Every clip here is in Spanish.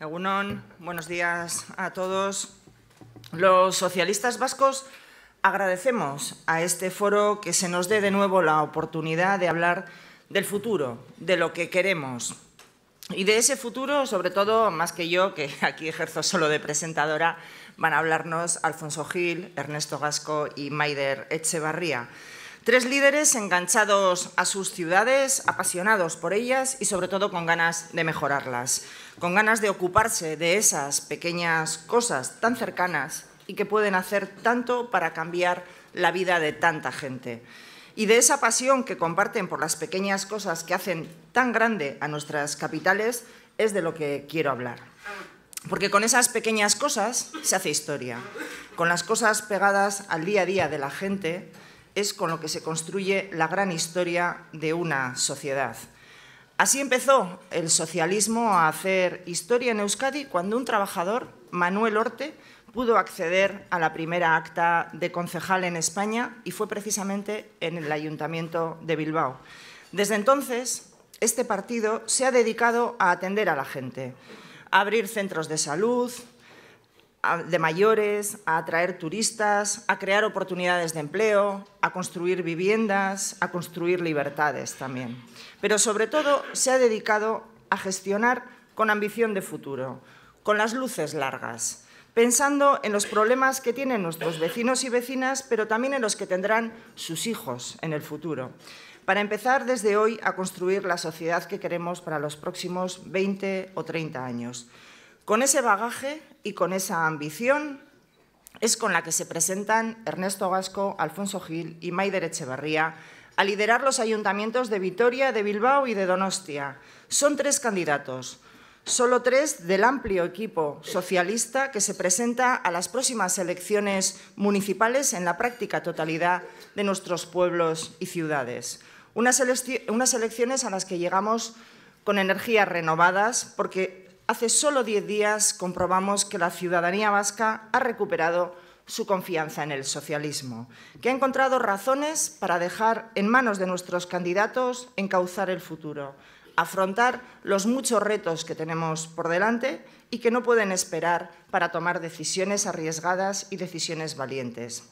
Egunon, buenos días a todos. Los socialistas vascos agradecemos a este foro que se nos dé de nuevo la oportunidad de hablar del futuro, de lo que queremos. Y de ese futuro, sobre todo, más que yo, que aquí ejerzo solo de presentadora, van a hablarnos Alfonso Gil, Ernesto Gasco y Maider Echevarría. Tres líderes enganchados a sus ciudades, apasionados por ellas y sobre todo con ganas de mejorarlas con ganas de ocuparse de esas pequeñas cosas tan cercanas y que pueden hacer tanto para cambiar la vida de tanta gente. Y de esa pasión que comparten por las pequeñas cosas que hacen tan grande a nuestras capitales es de lo que quiero hablar. Porque con esas pequeñas cosas se hace historia. Con las cosas pegadas al día a día de la gente es con lo que se construye la gran historia de una sociedad. Así empezó el socialismo a hacer historia en Euskadi cuando un trabajador, Manuel Orte, pudo acceder a la primera acta de concejal en España y fue precisamente en el Ayuntamiento de Bilbao. Desde entonces, este partido se ha dedicado a atender a la gente, a abrir centros de salud, de mayores, a atraer turistas, a crear oportunidades de empleo, a construir viviendas, a construir libertades también pero sobre todo se ha dedicado a gestionar con ambición de futuro, con las luces largas, pensando en los problemas que tienen nuestros vecinos y vecinas, pero también en los que tendrán sus hijos en el futuro, para empezar desde hoy a construir la sociedad que queremos para los próximos 20 o 30 años. Con ese bagaje y con esa ambición es con la que se presentan Ernesto Gasco, Alfonso Gil y Maider Echevarría, a liderar los ayuntamientos de Vitoria, de Bilbao y de Donostia. Son tres candidatos, solo tres del amplio equipo socialista que se presenta a las próximas elecciones municipales en la práctica totalidad de nuestros pueblos y ciudades. Unas, elecciones a las que llegamos con energías renovadas porque hace solo diez días comprobamos que la ciudadanía vasca ha recuperado su confianza en el socialismo, que ha encontrado razones para dejar en manos de nuestros candidatos encauzar el futuro, afrontar los muchos retos que tenemos por delante y que no pueden esperar para tomar decisiones arriesgadas y decisiones valientes.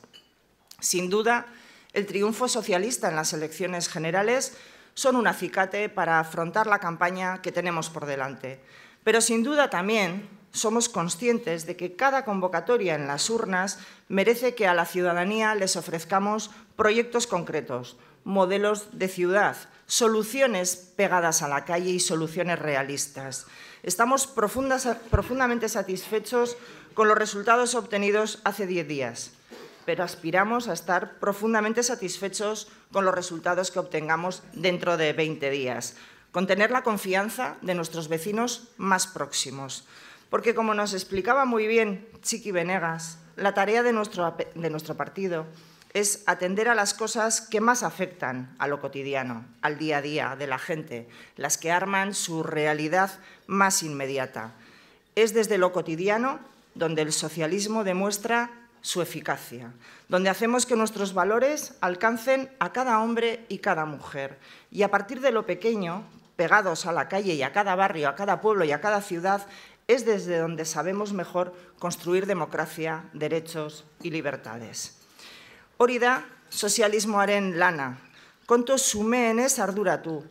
Sin duda, el triunfo socialista en las elecciones generales son un acicate para afrontar la campaña que tenemos por delante, pero sin duda también somos conscientes de que cada convocatoria en las urnas merece que a la ciudadanía les ofrezcamos proyectos concretos, modelos de ciudad, soluciones pegadas a la calle y soluciones realistas. Estamos profundamente satisfechos con los resultados obtenidos hace diez días, pero aspiramos a estar profundamente satisfechos con los resultados que obtengamos dentro de 20 días, con tener la confianza de nuestros vecinos más próximos porque como nos explicaba muy bien Chiqui Venegas, la tarea de nuestro, de nuestro partido es atender a las cosas que más afectan a lo cotidiano, al día a día de la gente, las que arman su realidad más inmediata. Es desde lo cotidiano donde el socialismo demuestra su eficacia, donde hacemos que nuestros valores alcancen a cada hombre y cada mujer. Y a partir de lo pequeño, pegados a la calle y a cada barrio, a cada pueblo y a cada ciudad, es desde donde sabemos mejor construir democracia, derechos y libertades. Hori da sozialismoaren lana, kontu ez arduratu,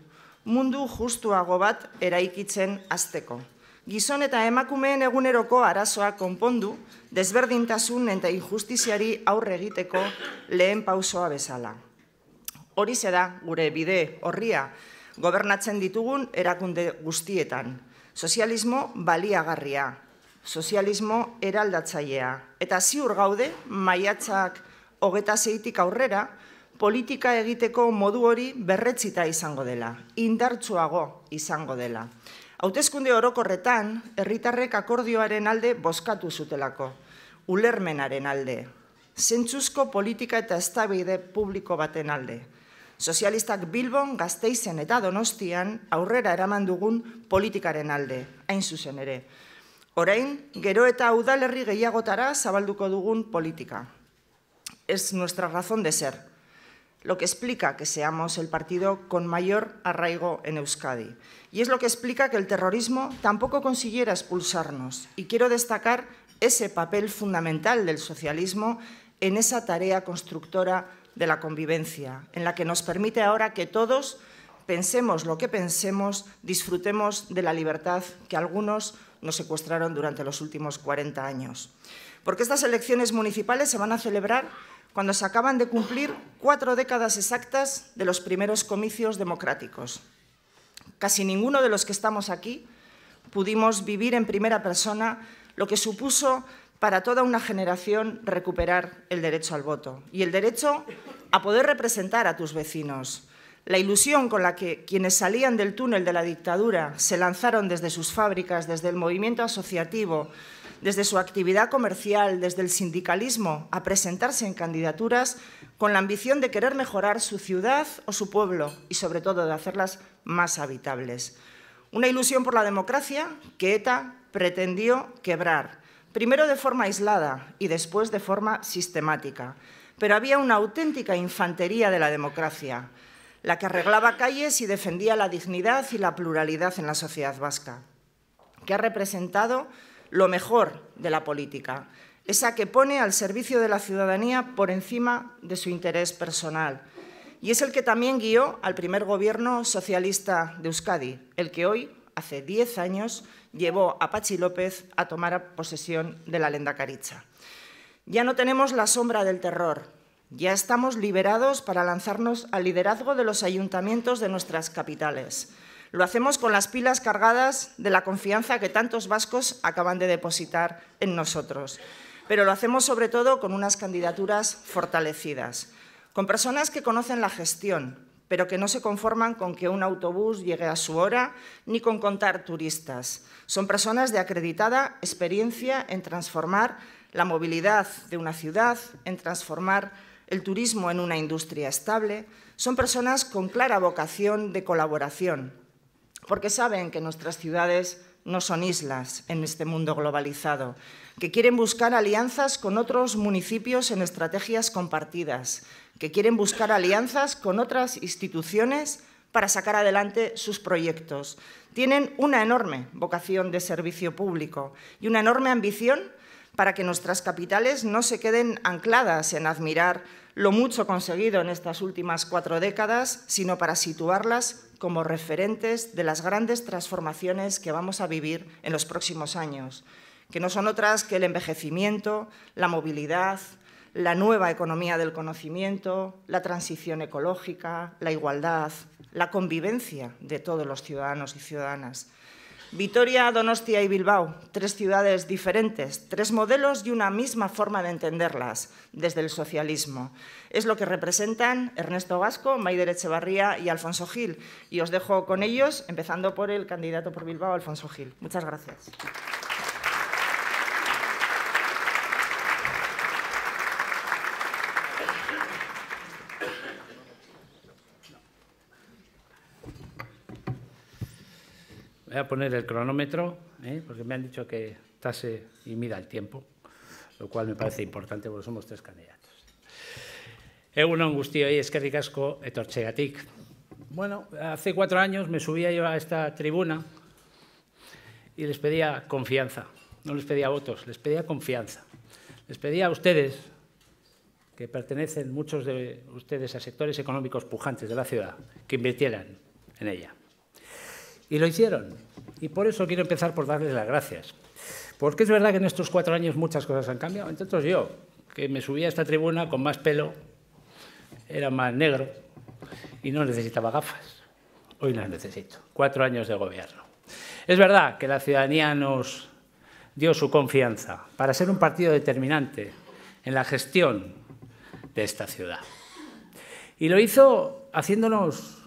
mundu justuago bat eraikitzen azteko. Gizon eta emakumeen eguneroko arazoa konpondu, desberdintasun eta injustiziari aurre egiteko lehen pausoa bezala. Hori da gure bide horria gobernatzen ditugun erakunde guztietan, Sozialismo baliagarria, sozialismo eraldatzailea. Eta ziur gaude, maiatzak hogeta zeitik aurrera, politika egiteko modu hori berretzita izango dela, indartsuago izango dela. Hautezkunde orokorretan, herritarrek akordioaren alde bozkatu zutelako, ulermenaren alde, zentzuzko politika eta estabide publiko baten alde. socialista Bilbon, gasteiz, eta Donostian aurrera eraman dugun politikaren alde, hain zuzen ere. Orain, gero eta udalerri gehiagotara zabalduko dugun política. Es nuestra razón de ser, lo que explica que seamos el partido con mayor arraigo en Euskadi. Y es lo que explica que el terrorismo tampoco consiguiera expulsarnos. Y quiero destacar ese papel fundamental del socialismo en esa tarea constructora de la convivencia, en la que nos permite ahora que todos pensemos lo que pensemos, disfrutemos de la libertad que algunos nos secuestraron durante los últimos 40 años. Porque estas elecciones municipales se van a celebrar cuando se acaban de cumplir cuatro décadas exactas de los primeros comicios democráticos. Casi ninguno de los que estamos aquí pudimos vivir en primera persona lo que supuso para toda una generación recuperar el derecho al voto y el derecho a poder representar a tus vecinos. La ilusión con la que quienes salían del túnel de la dictadura se lanzaron desde sus fábricas, desde el movimiento asociativo, desde su actividad comercial, desde el sindicalismo, a presentarse en candidaturas con la ambición de querer mejorar su ciudad o su pueblo y sobre todo de hacerlas más habitables. Una ilusión por la democracia que ETA pretendió quebrar, primero de forma aislada y después de forma sistemática pero había una auténtica infantería de la democracia, la que arreglaba calles y defendía la dignidad y la pluralidad en la sociedad vasca, que ha representado lo mejor de la política, esa que pone al servicio de la ciudadanía por encima de su interés personal. Y es el que también guió al primer gobierno socialista de Euskadi, el que hoy, hace diez años, llevó a Pachi López a tomar posesión de la Lenda Caricha. Ya no tenemos la sombra del terror, ya estamos liberados para lanzarnos al liderazgo de los ayuntamientos de nuestras capitales. Lo hacemos con las pilas cargadas de la confianza que tantos vascos acaban de depositar en nosotros. Pero lo hacemos sobre todo con unas candidaturas fortalecidas, con personas que conocen la gestión, pero que no se conforman con que un autobús llegue a su hora ni con contar turistas. Son personas de acreditada experiencia en transformar la movilidad de una ciudad, en transformar el turismo en una industria estable, son personas con clara vocación de colaboración, porque saben que nuestras ciudades no son islas en este mundo globalizado, que quieren buscar alianzas con otros municipios en estrategias compartidas, que quieren buscar alianzas con otras instituciones para sacar adelante sus proyectos. Tienen una enorme vocación de servicio público y una enorme ambición para que nuestras capitales no se queden ancladas en admirar lo mucho conseguido en estas últimas cuatro décadas, sino para situarlas como referentes de las grandes transformaciones que vamos a vivir en los próximos años, que no son otras que el envejecimiento, la movilidad, la nueva economía del conocimiento, la transición ecológica, la igualdad, la convivencia de todos los ciudadanos y ciudadanas. Vitoria, Donostia y Bilbao, tres ciudades diferentes, tres modelos y una misma forma de entenderlas desde el socialismo. Es lo que representan Ernesto Vasco, Maider Echevarría y Alfonso Gil. Y os dejo con ellos, empezando por el candidato por Bilbao, Alfonso Gil. Muchas gracias. a poner el cronómetro, ¿eh? porque me han dicho que tase y mida el tiempo, lo cual me parece importante porque somos tres candidatos. Egun angustio y que ricasco Bueno, hace cuatro años me subía yo a esta tribuna y les pedía confianza. No les pedía votos, les pedía confianza. Les pedía a ustedes, que pertenecen muchos de ustedes a sectores económicos pujantes de la ciudad, que invirtieran en ella. Y lo hicieron. Y por eso quiero empezar por darles las gracias. Porque es verdad que en estos cuatro años muchas cosas han cambiado. Entre otros yo, que me subía a esta tribuna con más pelo, era más negro y no necesitaba gafas. Hoy las necesito. Cuatro años de gobierno. Es verdad que la ciudadanía nos dio su confianza para ser un partido determinante en la gestión de esta ciudad. Y lo hizo haciéndonos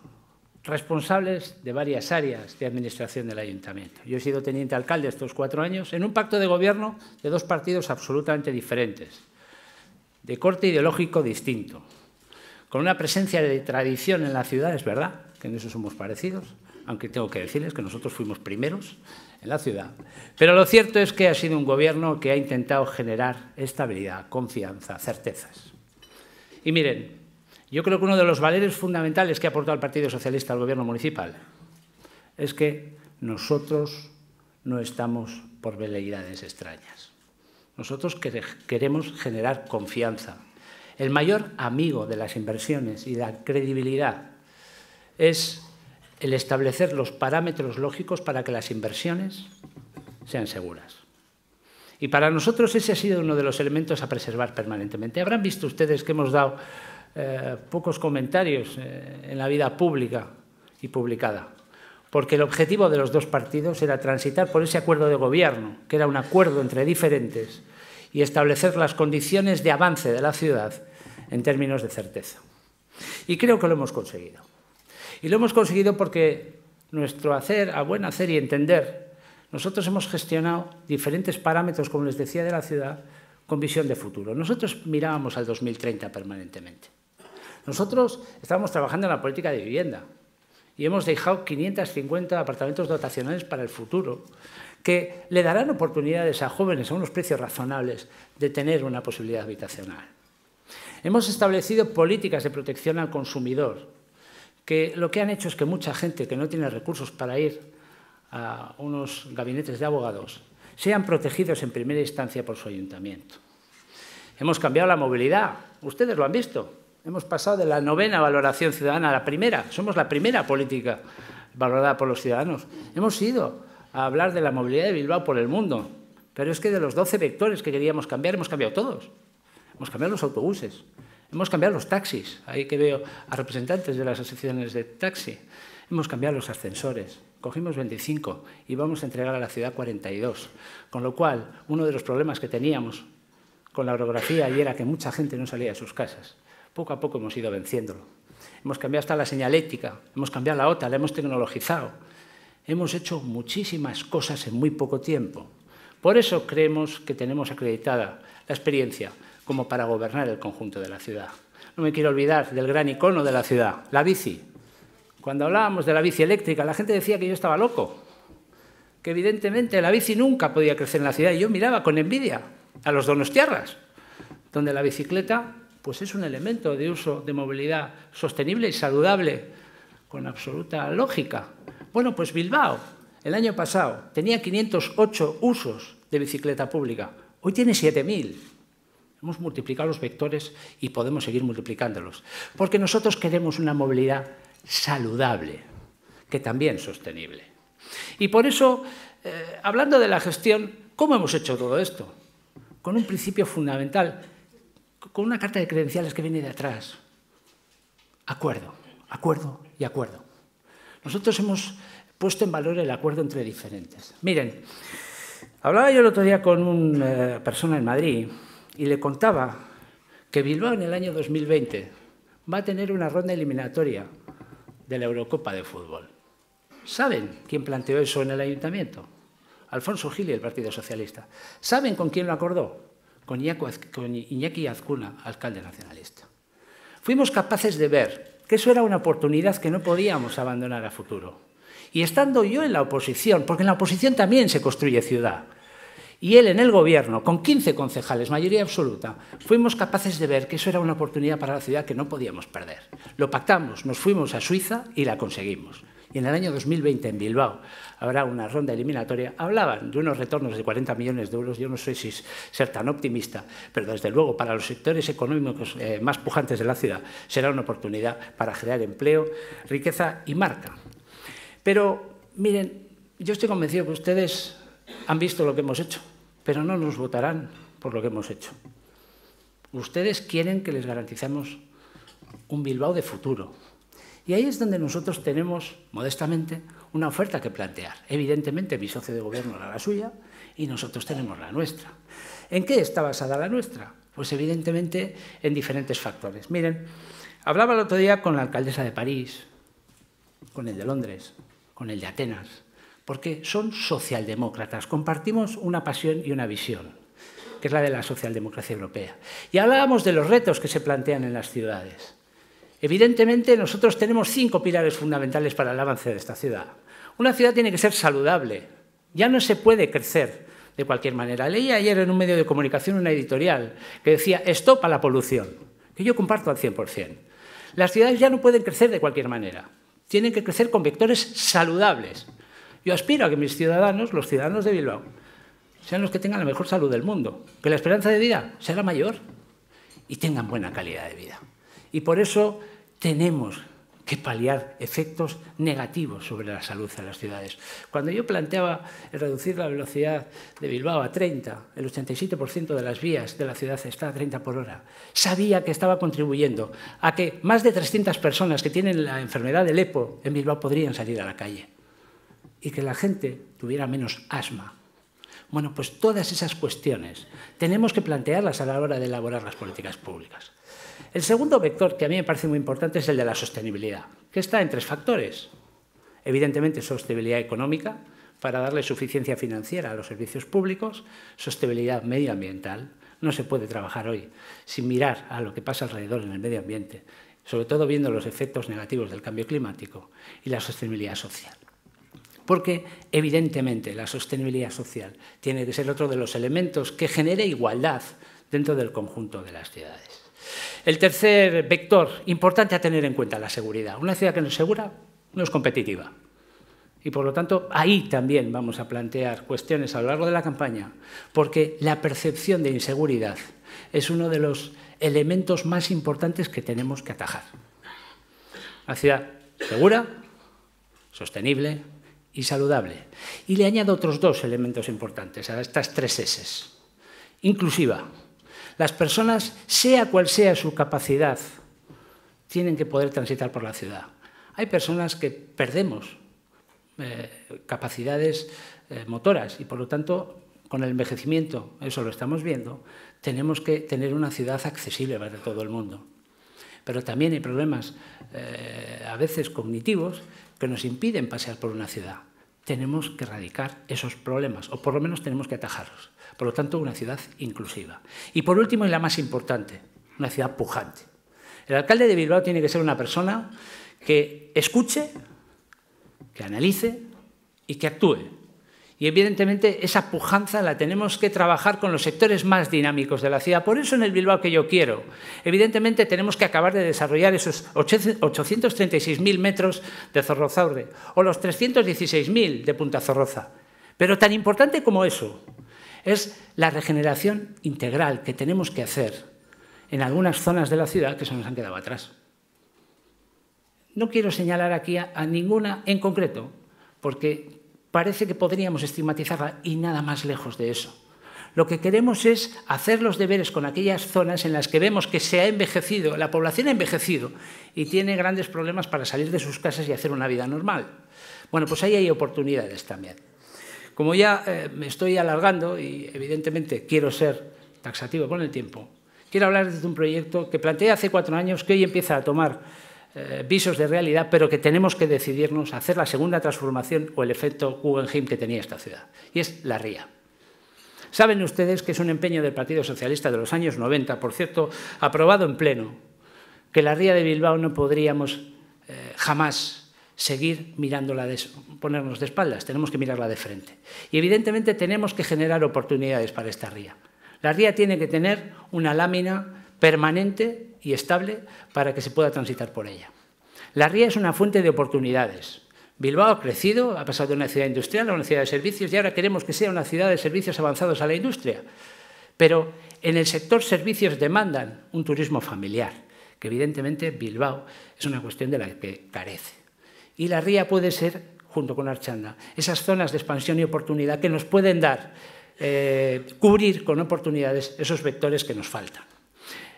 responsables de varias áreas de administración del ayuntamiento. Yo he sido teniente alcalde estos cuatro años en un pacto de gobierno de dos partidos absolutamente diferentes, de corte ideológico distinto, con una presencia de tradición en la ciudad, es verdad, que en eso somos parecidos, aunque tengo que decirles que nosotros fuimos primeros en la ciudad. Pero lo cierto es que ha sido un gobierno que ha intentado generar estabilidad, confianza, certezas. Y miren, yo creo que uno de los valores fundamentales que ha aportado el Partido Socialista al Gobierno municipal es que nosotros no estamos por veleidades extrañas. Nosotros queremos generar confianza. El mayor amigo de las inversiones y de la credibilidad es el establecer los parámetros lógicos para que las inversiones sean seguras. Y para nosotros ese ha sido uno de los elementos a preservar permanentemente. Habrán visto ustedes que hemos dado eh, pocos comentarios eh, en la vida pública y publicada, porque el objetivo de los dos partidos era transitar por ese acuerdo de gobierno, que era un acuerdo entre diferentes, y establecer las condiciones de avance de la ciudad en términos de certeza. Y creo que lo hemos conseguido. Y lo hemos conseguido porque nuestro hacer, a buen hacer y entender, nosotros hemos gestionado diferentes parámetros, como les decía, de la ciudad con visión de futuro. Nosotros mirábamos al 2030 permanentemente. Nosotros estamos trabajando en la política de vivienda y hemos dejado 550 apartamentos dotacionales para el futuro que le darán oportunidades a jóvenes a unos precios razonables de tener una posibilidad habitacional. Hemos establecido políticas de protección al consumidor, que lo que han hecho es que mucha gente que no tiene recursos para ir a unos gabinetes de abogados sean protegidos en primera instancia por su ayuntamiento. Hemos cambiado la movilidad, ustedes lo han visto. Hemos pasado de la novena valoración ciudadana a la primera. Somos la primera política valorada por los ciudadanos. Hemos ido a hablar de la movilidad de Bilbao por el mundo. Pero es que de los 12 vectores que queríamos cambiar, hemos cambiado todos. Hemos cambiado los autobuses, hemos cambiado los taxis. Ahí que veo a representantes de las asociaciones de taxi. Hemos cambiado los ascensores. Cogimos 25 y vamos a entregar a la ciudad 42. Con lo cual, uno de los problemas que teníamos con la orografía y era que mucha gente no salía de sus casas. Poco a poco hemos ido venciéndolo. Hemos cambiado hasta la señalética, hemos cambiado la OTA, la hemos tecnologizado. Hemos hecho muchísimas cosas en muy poco tiempo. Por eso creemos que tenemos acreditada la experiencia como para gobernar el conjunto de la ciudad. No me quiero olvidar del gran icono de la ciudad, la bici. Cuando hablábamos de la bici eléctrica, la gente decía que yo estaba loco, que evidentemente la bici nunca podía crecer en la ciudad. Y yo miraba con envidia a los donostiarras, donde la bicicleta pues es un elemento de uso de movilidad sostenible y saludable, con absoluta lógica. Bueno, pues Bilbao, el año pasado, tenía 508 usos de bicicleta pública, hoy tiene 7.000. Hemos multiplicado los vectores y podemos seguir multiplicándolos, porque nosotros queremos una movilidad saludable, que también sostenible. Y por eso, eh, hablando de la gestión, ¿cómo hemos hecho todo esto? Con un principio fundamental con una carta de credenciales que viene de atrás. Acuerdo, acuerdo y acuerdo. Nosotros hemos puesto en valor el acuerdo entre diferentes. Miren, hablaba yo el otro día con una eh, persona en Madrid y le contaba que Bilbao en el año 2020 va a tener una ronda eliminatoria de la Eurocopa de Fútbol. ¿Saben quién planteó eso en el ayuntamiento? Alfonso Gil y el Partido Socialista. ¿Saben con quién lo acordó? con Iñaki Azcuna, alcalde nacionalista. Fuimos capaces de ver que eso era una oportunidad que no podíamos abandonar a futuro. Y estando yo en la oposición, porque en la oposición también se construye ciudad, y él en el gobierno, con 15 concejales, mayoría absoluta, fuimos capaces de ver que eso era una oportunidad para la ciudad que no podíamos perder. Lo pactamos, nos fuimos a Suiza y la conseguimos y en el año 2020 en Bilbao habrá una ronda eliminatoria, hablaban de unos retornos de 40 millones de euros. Yo no sé si ser tan optimista, pero desde luego para los sectores económicos eh, más pujantes de la ciudad será una oportunidad para crear empleo, riqueza y marca. Pero miren, yo estoy convencido que ustedes han visto lo que hemos hecho, pero no nos votarán por lo que hemos hecho. Ustedes quieren que les garantizamos un Bilbao de futuro, y ahí es donde nosotros tenemos, modestamente, una oferta que plantear. Evidentemente, mi socio de gobierno era la suya y nosotros tenemos la nuestra. ¿En qué está basada la nuestra? Pues evidentemente en diferentes factores. Miren, hablaba el otro día con la alcaldesa de París, con el de Londres, con el de Atenas, porque son socialdemócratas, compartimos una pasión y una visión, que es la de la socialdemocracia europea. Y hablábamos de los retos que se plantean en las ciudades. Evidentemente, nosotros tenemos cinco pilares fundamentales para el avance de esta ciudad. Una ciudad tiene que ser saludable. Ya no se puede crecer de cualquier manera. Leí ayer en un medio de comunicación una editorial que decía, stop a la polución, que yo comparto al 100%. Las ciudades ya no pueden crecer de cualquier manera. Tienen que crecer con vectores saludables. Yo aspiro a que mis ciudadanos, los ciudadanos de Bilbao, sean los que tengan la mejor salud del mundo, que la esperanza de vida sea la mayor y tengan buena calidad de vida. Y por eso tenemos que paliar efectos negativos sobre la salud en las ciudades. Cuando yo planteaba reducir la velocidad de Bilbao a 30, el 87% de las vías de la ciudad está a 30 por hora, sabía que estaba contribuyendo a que más de 300 personas que tienen la enfermedad del EPO en Bilbao podrían salir a la calle y que la gente tuviera menos asma, bueno, pues todas esas cuestiones tenemos que plantearlas a la hora de elaborar las políticas públicas. El segundo vector que a mí me parece muy importante es el de la sostenibilidad, que está en tres factores. Evidentemente, sostenibilidad económica, para darle suficiencia financiera a los servicios públicos, sostenibilidad medioambiental. No se puede trabajar hoy sin mirar a lo que pasa alrededor en el medio ambiente, sobre todo viendo los efectos negativos del cambio climático y la sostenibilidad social porque evidentemente la sostenibilidad social tiene que ser otro de los elementos que genere igualdad dentro del conjunto de las ciudades. El tercer vector importante a tener en cuenta, la seguridad. Una ciudad que no es segura no es competitiva. Y por lo tanto, ahí también vamos a plantear cuestiones a lo largo de la campaña, porque la percepción de inseguridad es uno de los elementos más importantes que tenemos que atajar. Una ciudad segura, sostenible, y saludable. Y le añado otros dos elementos importantes a estas tres S. Inclusiva. Las personas, sea cual sea su capacidad, tienen que poder transitar por la ciudad. Hay personas que perdemos eh, capacidades eh, motoras y por lo tanto con el envejecimiento, eso lo estamos viendo, tenemos que tener una ciudad accesible para todo el mundo. Pero también hay problemas eh, a veces cognitivos que nos impiden pasear por una ciudad. Tenemos que erradicar esos problemas, o por lo menos tenemos que atajarlos. Por lo tanto, una ciudad inclusiva. Y por último, y la más importante, una ciudad pujante. El alcalde de Bilbao tiene que ser una persona que escuche, que analice y que actúe y evidentemente esa pujanza la tenemos que trabajar con los sectores más dinámicos de la ciudad. Por eso en el Bilbao que yo quiero, evidentemente tenemos que acabar de desarrollar esos 836.000 metros de Zorrozaurre o los 316.000 de Punta Zorroza. Pero tan importante como eso es la regeneración integral que tenemos que hacer en algunas zonas de la ciudad que se nos han quedado atrás. No quiero señalar aquí a ninguna en concreto, porque parece que podríamos estigmatizarla y nada más lejos de eso. Lo que queremos es hacer los deberes con aquellas zonas en las que vemos que se ha envejecido, la población ha envejecido y tiene grandes problemas para salir de sus casas y hacer una vida normal. Bueno, pues ahí hay oportunidades también. Como ya eh, me estoy alargando y evidentemente quiero ser taxativo con el tiempo, quiero hablar de un proyecto que planteé hace cuatro años que hoy empieza a tomar eh, visos de realidad, pero que tenemos que decidirnos a hacer la segunda transformación o el efecto Guggenheim que tenía esta ciudad, y es la ría. Saben ustedes que es un empeño del Partido Socialista de los años 90, por cierto, aprobado en pleno, que la ría de Bilbao no podríamos eh, jamás seguir mirándola, de, ponernos de espaldas, tenemos que mirarla de frente. Y evidentemente tenemos que generar oportunidades para esta ría. La ría tiene que tener una lámina permanente y estable para que se pueda transitar por ella. La ría es una fuente de oportunidades. Bilbao ha crecido, ha pasado de una ciudad industrial a una ciudad de servicios y ahora queremos que sea una ciudad de servicios avanzados a la industria. Pero en el sector servicios demandan un turismo familiar, que evidentemente Bilbao es una cuestión de la que carece. Y la ría puede ser, junto con Archanda, esas zonas de expansión y oportunidad que nos pueden dar, eh, cubrir con oportunidades esos vectores que nos faltan.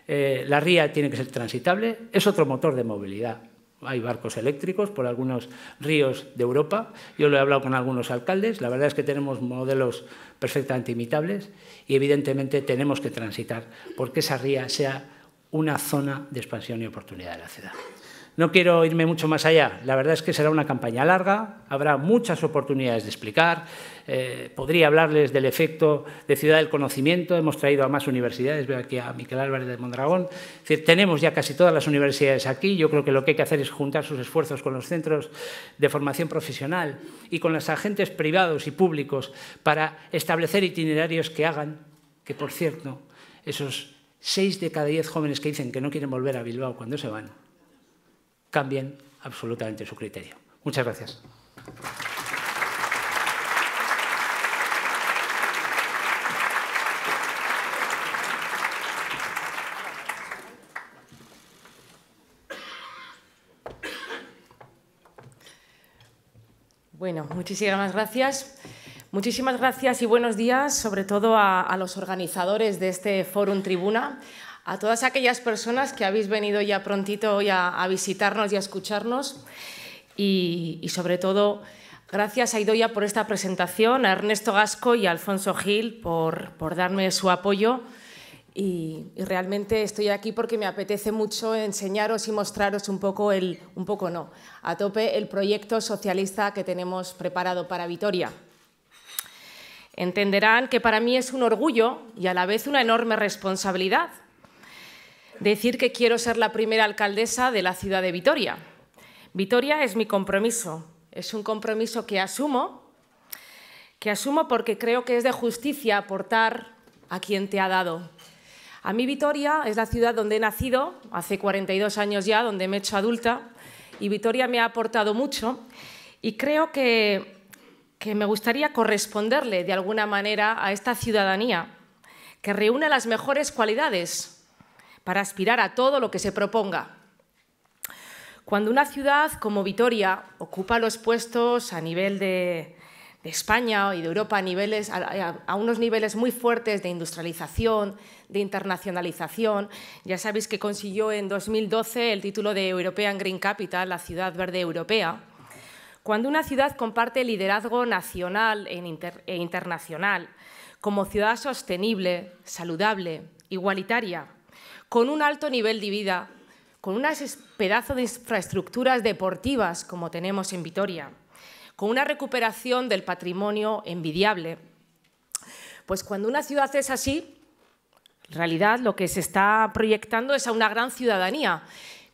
Eh, la ría tiene que ser transitable, es otro motor de movilidad. Hay barcos eléctricos por algunos ríos de Europa. Yo lo he hablado con algunos alcaldes. La verdad es que tenemos modelos perfectamente imitables y evidentemente tenemos que transitar porque esa ría sea una zona de expansión y oportunidad de la ciudad. No quiero irme mucho más allá. La verdad es que será una campaña larga, habrá muchas oportunidades de explicar. Eh, podría hablarles del efecto de Ciudad del Conocimiento. Hemos traído a más universidades. Veo aquí a Miquel Álvarez de Mondragón. tenemos ya casi todas las universidades aquí. Yo creo que lo que hay que hacer es juntar sus esfuerzos con los centros de formación profesional y con los agentes privados y públicos para establecer itinerarios que hagan que, por cierto, esos seis de cada diez jóvenes que dicen que no quieren volver a Bilbao cuando se van, cambien absolutamente su criterio. Muchas gracias. Bueno, muchísimas gracias. Muchísimas gracias y buenos días, sobre todo a, los organizadores de este Fórum Tribuna, a todas aquellas personas que habéis venido ya prontito hoy a, visitarnos y a escucharnos y, sobre todo gracias a Idoya por esta presentación, a Ernesto Gasco y a Alfonso Gil por, por darme su apoyo. Y, realmente estoy aquí porque me apetece mucho enseñaros y mostraros un poco el, un poco no, a tope el proyecto socialista que tenemos preparado para Vitoria. Entenderán que para mí es un orgullo y a la vez una enorme responsabilidad decir que quiero ser la primera alcaldesa de la ciudad de Vitoria. Vitoria es mi compromiso, es un compromiso que asumo, que asumo porque creo que es de justicia aportar a quien te ha dado. A mí Vitoria es la ciudad donde he nacido, hace 42 años ya, donde me he hecho adulta, y Vitoria me ha aportado mucho y creo que, que me gustaría corresponderle de alguna manera a esta ciudadanía que reúne las mejores cualidades para aspirar a todo lo que se proponga. Cuando una ciudad como Vitoria ocupa los puestos a nivel de, España y de Europa a, unos niveles muy fuertes de industrialización, de internacionalización. Ya sabéis que consiguió en 2012 el título de European Green Capital, la ciudad verde europea. Cuando una ciudad comparte liderazgo nacional e, e internacional como ciudad sostenible, saludable, igualitaria, con un alto nivel de vida, con un pedazo de infraestructuras deportivas como tenemos en Vitoria, con una recuperación del patrimonio envidiable. Pues cuando una ciudad es así, en realidad lo que se está proyectando es a una gran ciudadanía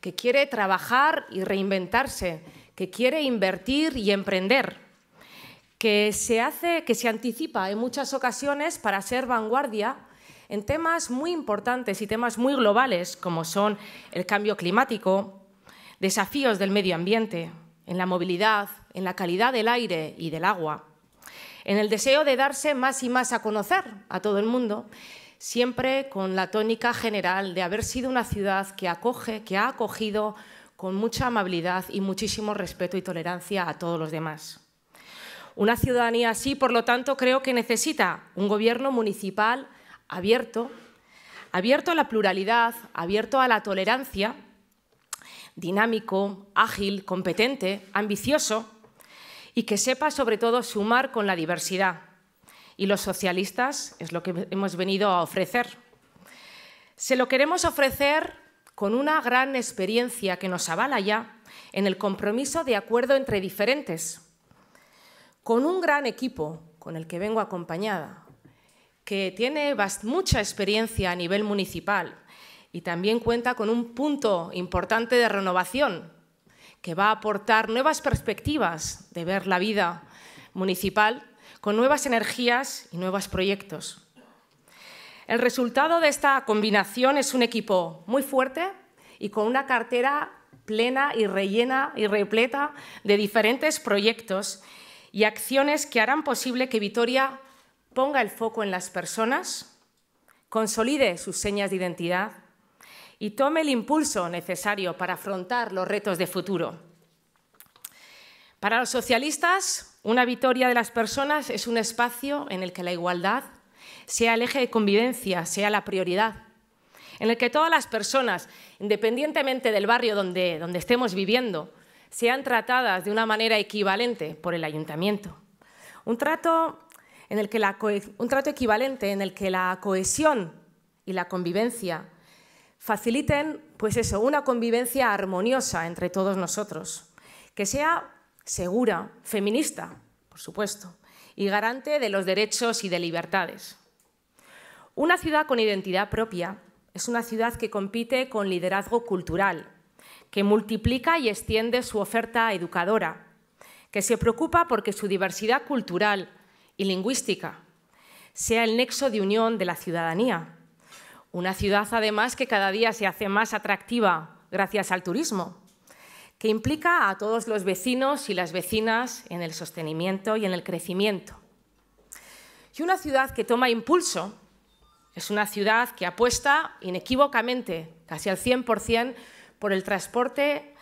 que quiere trabajar y reinventarse, que quiere invertir y emprender, que se hace, que se anticipa en muchas ocasiones para ser vanguardia en temas muy importantes y temas muy globales como son el cambio climático, desafíos del medio ambiente, en la movilidad, en la calidad del aire y del agua, en el deseo de darse más y más a conocer a todo el mundo, siempre con la tónica general de haber sido una ciudad que acoge, que ha acogido con mucha amabilidad y muchísimo respeto y tolerancia a todos los demás. Una ciudadanía así, por lo tanto, creo que necesita un gobierno municipal abierto, abierto a la pluralidad, abierto a la tolerancia, dinámico, ágil, competente, ambicioso y que sepa sobre todo sumar con la diversidad. Y los socialistas es lo que hemos venido a ofrecer. Se lo queremos ofrecer con una gran experiencia que nos avala ya en el compromiso de acuerdo entre diferentes, con un gran equipo con el que vengo acompañada, que tiene mucha experiencia a nivel municipal y también cuenta con un punto importante de renovación que va a aportar nuevas perspectivas de ver la vida municipal con nuevas energías y nuevos proyectos. El resultado de esta combinación es un equipo muy fuerte y con una cartera plena y rellena y repleta de diferentes proyectos y acciones que harán posible que Vitoria ponga el foco en las personas, consolide sus señas de identidad y tome el impulso necesario para afrontar los retos de futuro. Para los socialistas, una victoria de las personas es un espacio en el que la igualdad sea el eje de convivencia, sea la prioridad, en el que todas las personas, independientemente del barrio donde, donde estemos viviendo, sean tratadas de una manera equivalente por el ayuntamiento. Un trato en el que un trato equivalente en el que la cohesión y la convivencia faciliten pues eso, una convivencia armoniosa entre todos nosotros, que sea segura, feminista, por supuesto, y garante de los derechos y de libertades. Una ciudad con identidad propia es una ciudad que compite con liderazgo cultural, que multiplica y extiende su oferta educadora, que se preocupa porque su diversidad cultural, y lingüística, sea el nexo de unión de la ciudadanía. Una ciudad, además, que cada día se hace más atractiva gracias al turismo, que implica a todos los vecinos y las vecinas en el sostenimiento y en el crecimiento. Y una ciudad que toma impulso es una ciudad que apuesta inequívocamente, casi al 100%, por el transporte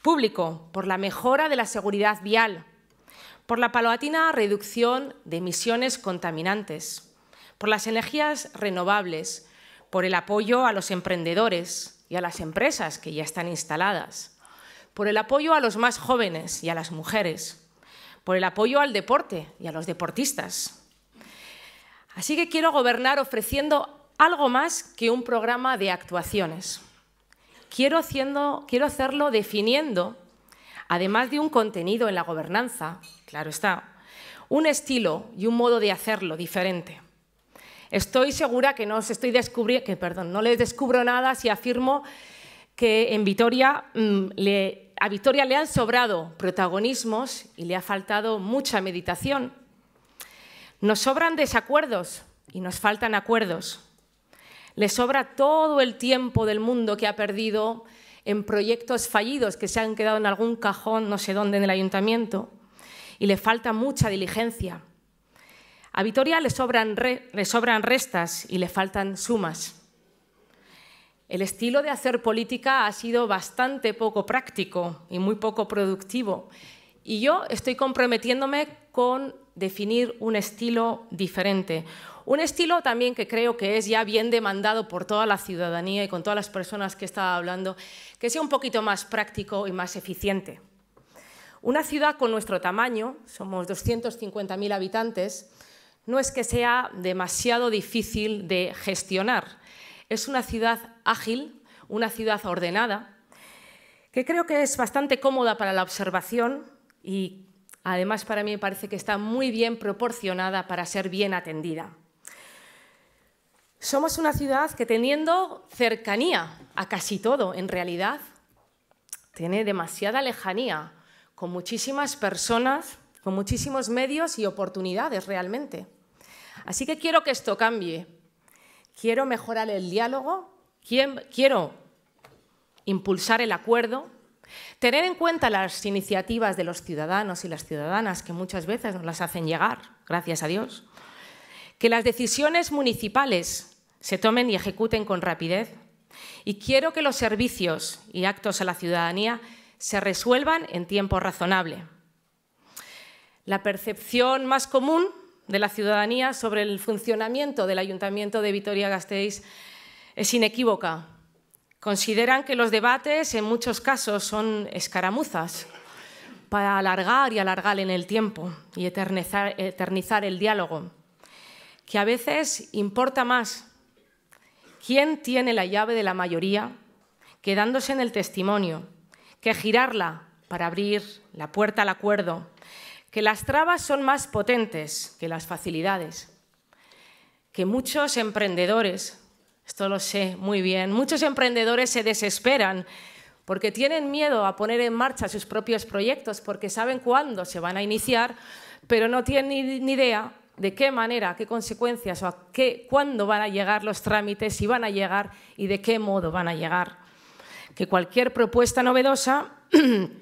público, por la mejora de la seguridad vial, por la palatina reducción de emisiones contaminantes, por las energías renovables, por el apoyo a los emprendedores y a las empresas que ya están instaladas, por el apoyo a los más jóvenes y a las mujeres, por el apoyo al deporte y a los deportistas. Así que quiero gobernar ofreciendo algo más que un programa de actuaciones. Quiero, haciendo, quiero hacerlo definiendo además de un contenido en la gobernanza, claro está, un estilo y un modo de hacerlo diferente. Estoy segura que no estoy que no les descubro nada si afirmo que en mm, a Victoria le han sobrado protagonismos y le ha faltado mucha meditación. Nos sobran desacuerdos y nos faltan acuerdos. Le sobra todo el tiempo del mundo que ha perdido en proyectos fallidos que se han quedado en algún cajón, no sé dónde, en el ayuntamiento, y le falta mucha diligencia. A Vitoria le sobran, le sobran restas y le faltan sumas. El estilo de hacer política ha sido bastante poco práctico y muy poco productivo. Y yo estoy comprometiéndome con definir un estilo diferente, un estilo también que creo que es ya bien demandado por toda la ciudadanía y con todas las personas que estaba hablando, que sea un poquito más práctico y más eficiente. Una ciudad con nuestro tamaño, somos 250.000 habitantes, no es que sea demasiado difícil de gestionar. Es una ciudad ágil, una ciudad ordenada, que creo que es bastante cómoda para la observación y además para mí parece que está muy bien proporcionada para ser bien atendida. Somos una ciudad que teniendo cercanía a casi todo, en realidad, tiene demasiada lejanía con muchísimas personas, con muchísimos medios y oportunidades realmente. Así que quiero que esto cambie. Quiero mejorar el diálogo, quiero impulsar el acuerdo, tener en cuenta las iniciativas de los ciudadanos y las ciudadanas que muchas veces nos las hacen llegar, gracias a Dios, que las decisiones municipales se tomen y ejecuten con rapidez. Y quiero que los servicios y actos a la ciudadanía se resuelvan en tiempo razonable. La percepción más común de la ciudadanía sobre el funcionamiento del Ayuntamiento de Vitoria-Gasteiz es inequívoca. Consideran que los debates en muchos casos son escaramuzas para alargar y alargar en el tiempo y eternizar, eternizar el diálogo, que a veces importa más ¿Quién tiene la llave de la mayoría? Quedándose en el testimonio, que girarla para abrir la puerta al acuerdo, que las trabas son más potentes que las facilidades, que muchos emprendedores, esto lo sé muy bien, muchos emprendedores se desesperan porque tienen miedo a poner en marcha sus propios proyectos, porque saben cuándo se van a iniciar, pero no tienen ni idea de qué manera, qué consecuencias o qué, cuándo van a llegar los trámites, si van a llegar y de qué modo van a llegar. Que cualquier propuesta novedosa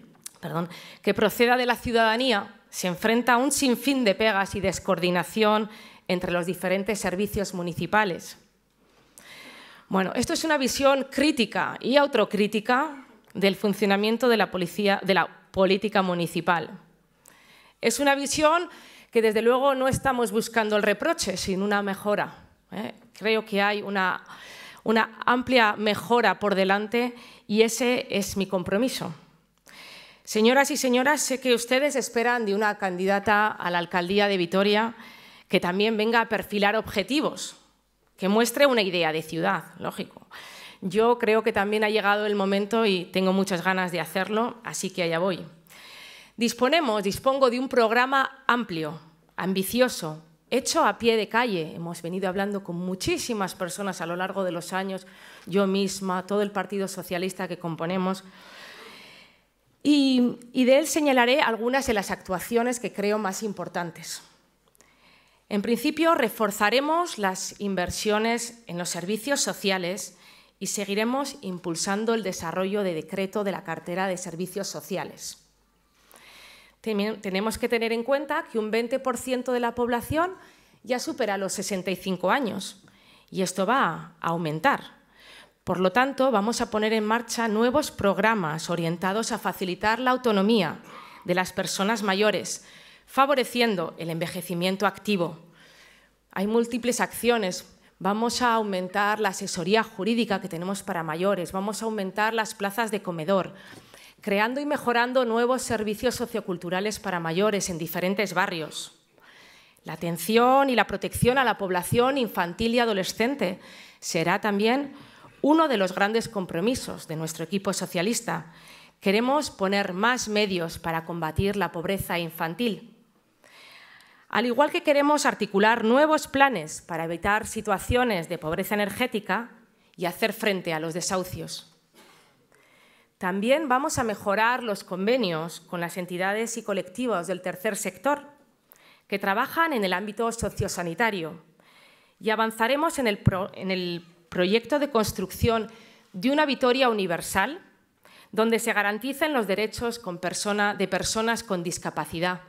que proceda de la ciudadanía se enfrenta a un sinfín de pegas y descoordinación entre los diferentes servicios municipales. Bueno, esto es una visión crítica y autocrítica del funcionamiento de la, policía, de la política municipal. Es una visión que desde luego no estamos buscando el reproche, sino una mejora. ¿eh? Creo que hay una, una amplia mejora por delante y ese es mi compromiso. Señoras y señoras, sé que ustedes esperan de una candidata a la alcaldía de Vitoria que también venga a perfilar objetivos, que muestre una idea de ciudad, lógico. Yo creo que también ha llegado el momento y tengo muchas ganas de hacerlo, así que allá voy. Disponemos, dispongo de un programa amplio, ambicioso, hecho a pie de calle. Hemos venido hablando con muchísimas personas a lo largo de los años, yo misma, todo el Partido Socialista que componemos. Y, y, de él señalaré algunas de las actuaciones que creo más importantes. En principio, reforzaremos las inversiones en los servicios sociales y seguiremos impulsando el desarrollo de decreto de la cartera de servicios sociales tenemos que tener en cuenta que un 20% de la población ya supera los 65 años y esto va a aumentar. Por lo tanto, vamos a poner en marcha nuevos programas orientados a facilitar la autonomía de las personas mayores, favoreciendo el envejecimiento activo. Hay múltiples acciones. Vamos a aumentar la asesoría jurídica que tenemos para mayores, vamos a aumentar las plazas de comedor, creando y mejorando nuevos servicios socioculturales para mayores en diferentes barrios. La atención y la protección a la población infantil y adolescente será también uno de los grandes compromisos de nuestro equipo socialista. Queremos poner más medios para combatir la pobreza infantil. Al igual que queremos articular nuevos planes para evitar situaciones de pobreza energética y hacer frente a los desahucios. También vamos a mejorar los convenios con las entidades y colectivos del tercer sector que trabajan en el ámbito sociosanitario y avanzaremos en el, proyecto de construcción de una Vitoria universal donde se garanticen los derechos de personas con discapacidad,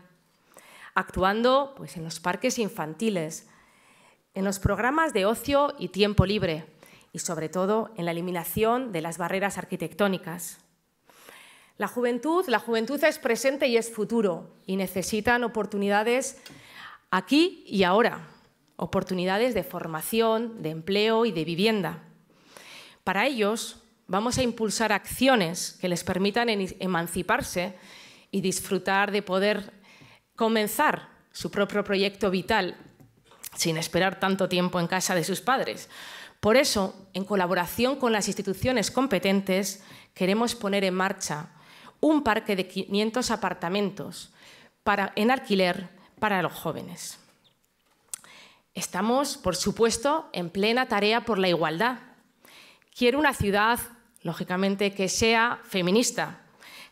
actuando pues, en los parques infantiles, en los programas de ocio y tiempo libre, y sobre todo en la eliminación de las barreras arquitectónicas. La juventud, la juventud es presente y es futuro y necesitan oportunidades aquí y ahora, oportunidades de formación, de empleo y de vivienda. Para ellos vamos a impulsar acciones que les permitan emanciparse y disfrutar de poder comenzar su propio proyecto vital sin esperar tanto tiempo en casa de sus padres, por eso, en colaboración con las instituciones competentes, queremos poner en marcha un parque de 500 apartamentos para, en alquiler para los jóvenes. Estamos, por supuesto, en plena tarea por la igualdad. Quiero una ciudad, lógicamente, que sea feminista,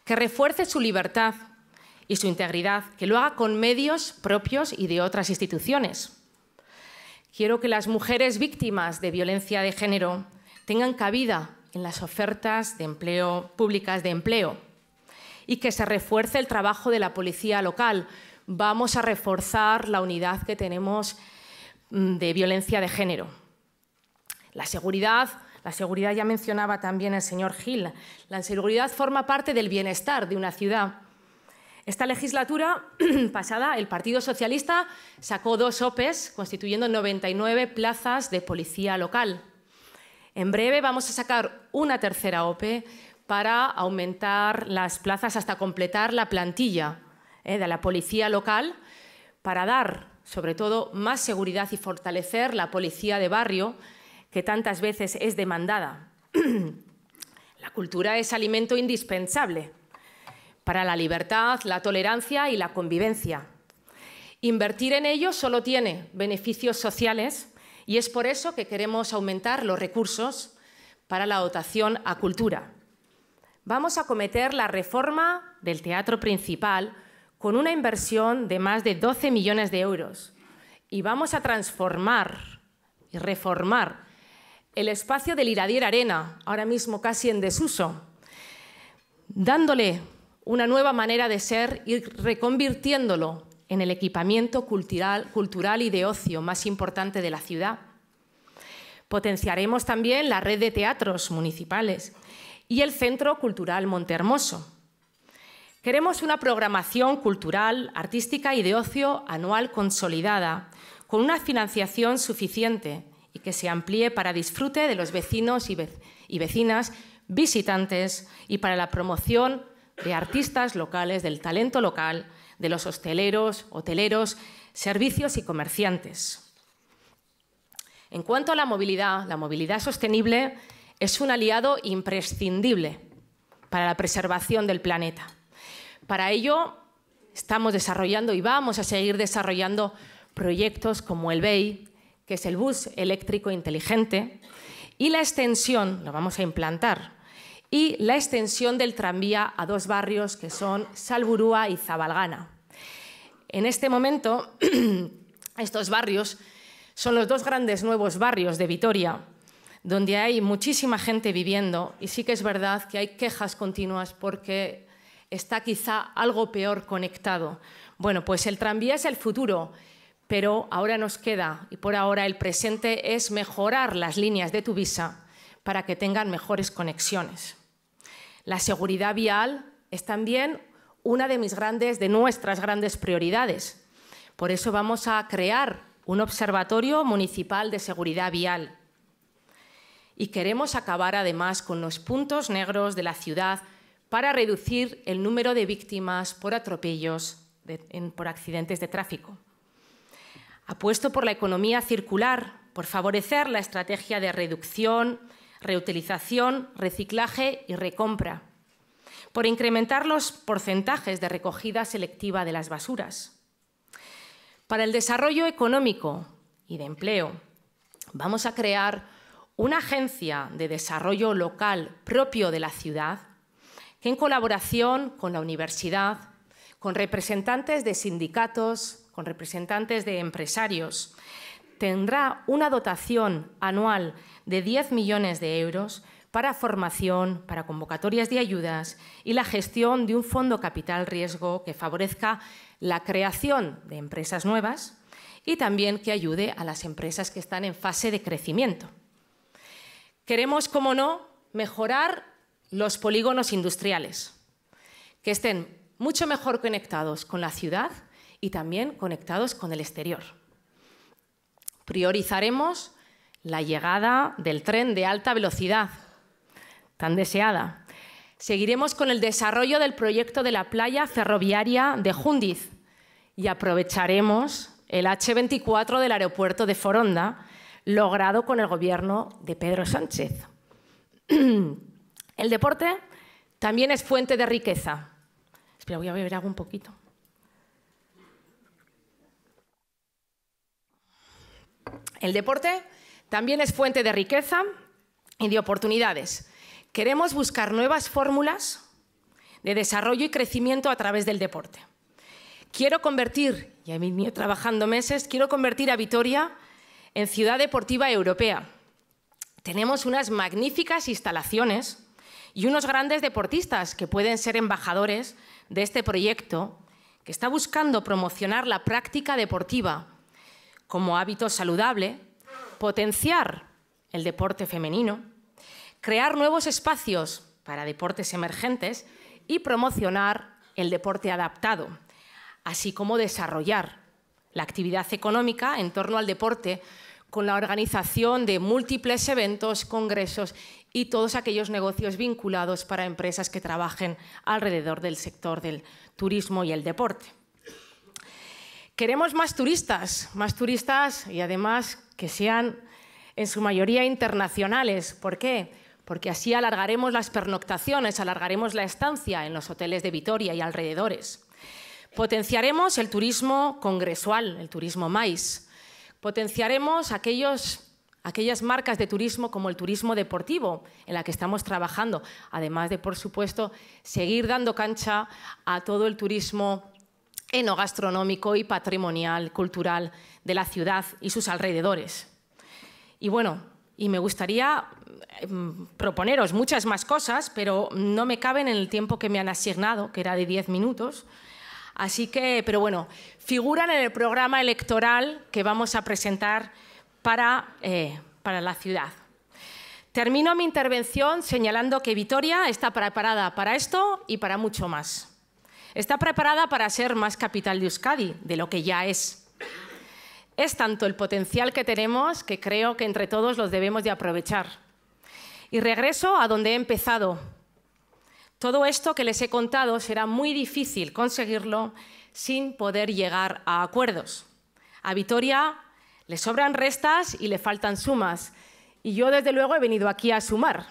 que refuerce su libertad y su integridad, que lo haga con medios propios y de otras instituciones. Quiero que las mujeres víctimas de violencia de género tengan cabida en las ofertas de empleo públicas de empleo y que se refuerce el trabajo de la policía local. Vamos a reforzar la unidad que tenemos mm, de violencia de género. La seguridad, la seguridad ya mencionaba también el señor Gil, la seguridad forma parte del bienestar de una ciudad esta legislatura pasada, el Partido Socialista sacó dos OPEs, constituyendo 99 plazas de policía local. En breve vamos a sacar una tercera OPE para aumentar las plazas hasta completar la plantilla eh, de la policía local, para dar, sobre todo, más seguridad y fortalecer la policía de barrio, que tantas veces es demandada. la cultura es alimento indispensable para la libertad, la tolerancia y la convivencia. Invertir en ello solo tiene beneficios sociales y es por eso que queremos aumentar los recursos para la dotación a cultura. Vamos a cometer la reforma del teatro principal con una inversión de más de 12 millones de euros y vamos a transformar y reformar el espacio del Iradier Arena, ahora mismo casi en desuso, dándole una nueva manera de ser y reconvirtiéndolo en el equipamiento cultural, y de ocio más importante de la ciudad. Potenciaremos también la red de teatros municipales y el Centro Cultural Montehermoso. Queremos una programación cultural, artística y de ocio anual consolidada, con una financiación suficiente y que se amplíe para disfrute de los vecinos y, vecinas, visitantes y para la promoción de artistas locales, del talento local, de los hosteleros, hoteleros, servicios y comerciantes. En cuanto a la movilidad, la movilidad sostenible es un aliado imprescindible para la preservación del planeta. Para ello, estamos desarrollando y vamos a seguir desarrollando proyectos como el BEI, que es el bus eléctrico inteligente, y la extensión, lo vamos a implantar, y la extensión del tranvía a dos barrios que son Salburúa y Zabalgana. En este momento, estos barrios son los dos grandes nuevos barrios de Vitoria, donde hay muchísima gente viviendo y sí que es verdad que hay quejas continuas porque está quizá algo peor conectado. Bueno, pues el tranvía es el futuro, pero ahora nos queda y por ahora el presente es mejorar las líneas de tu visa para que tengan mejores conexiones. La seguridad vial es también una de nuestras grandes prioridades. Por eso vamos a crear un observatorio municipal de seguridad vial. Y queremos acabar además con los puntos negros de la ciudad para reducir el número de víctimas por atropellos, por accidentes de tráfico. Apuesto por la economía circular, por favorecer la estrategia de reducción reutilización, reciclaje y recompra, por incrementar los porcentajes de recogida selectiva de las basuras. Para el desarrollo económico y de empleo, vamos a crear una agencia de desarrollo local propio de la ciudad que en colaboración con la universidad, con representantes de sindicatos, con representantes de empresarios, tendrá una dotación anual de 10 millones de euros para formación, para convocatorias de ayudas y la gestión de un fondo capital riesgo que favorezca la creación de empresas nuevas y también que ayude a las empresas que están en fase de crecimiento. Queremos, como no, mejorar los polígonos industriales, que estén mucho mejor conectados con la ciudad y también conectados con el exterior. Priorizaremos la llegada del tren de alta velocidad, tan deseada. Seguiremos con el desarrollo del proyecto de la playa ferroviaria de Jundiz y aprovecharemos el H24 del aeropuerto de Foronda, logrado con el gobierno de Pedro Sánchez. El deporte también es fuente de riqueza. Espera, voy a beber algo un poquito. El deporte también es fuente de riqueza y de oportunidades. Queremos buscar nuevas fórmulas de desarrollo y crecimiento a través del deporte. Quiero convertir, y he venido trabajando meses, quiero convertir a Vitoria en ciudad deportiva europea. Tenemos unas magníficas instalaciones y unos grandes deportistas que pueden ser embajadores de este proyecto que está buscando promocionar la práctica deportiva como hábito saludable potenciar el deporte femenino, crear nuevos espacios para deportes emergentes y promocionar el deporte adaptado, así como desarrollar la actividad económica en torno al deporte con la organización de múltiples eventos, congresos y todos aquellos negocios vinculados para empresas que trabajen alrededor del sector del turismo y el deporte. Queremos más turistas, más turistas y además que sean en su mayoría internacionales. ¿Por qué? Porque así alargaremos las pernoctaciones, alargaremos la estancia en los hoteles de Vitoria y alrededores. Potenciaremos el turismo congresual, el turismo MAIS. Potenciaremos aquellos aquellas marcas de turismo como el turismo deportivo en la que estamos trabajando, además de, por supuesto, seguir dando cancha a todo el turismo gastronómico y patrimonial, cultural de la ciudad y sus alrededores. Y bueno, y me gustaría em, proponeros muchas más cosas, pero no me caben en el tiempo que me han asignado, que era de diez minutos. Así que, pero bueno, figuran en el programa electoral que vamos a presentar para eh, la ciudad. Termino mi intervención señalando que Vitoria está preparada para esto y para mucho más está preparada para ser más capital de Euskadi de lo que ya es. Es tanto el potencial que tenemos que creo que entre todos los debemos de aprovechar. Y regreso a donde he empezado. Todo esto que les he contado será muy difícil conseguirlo sin poder llegar a acuerdos. A Vitoria le sobran restas y le faltan sumas. Y yo, desde luego, he venido aquí a sumar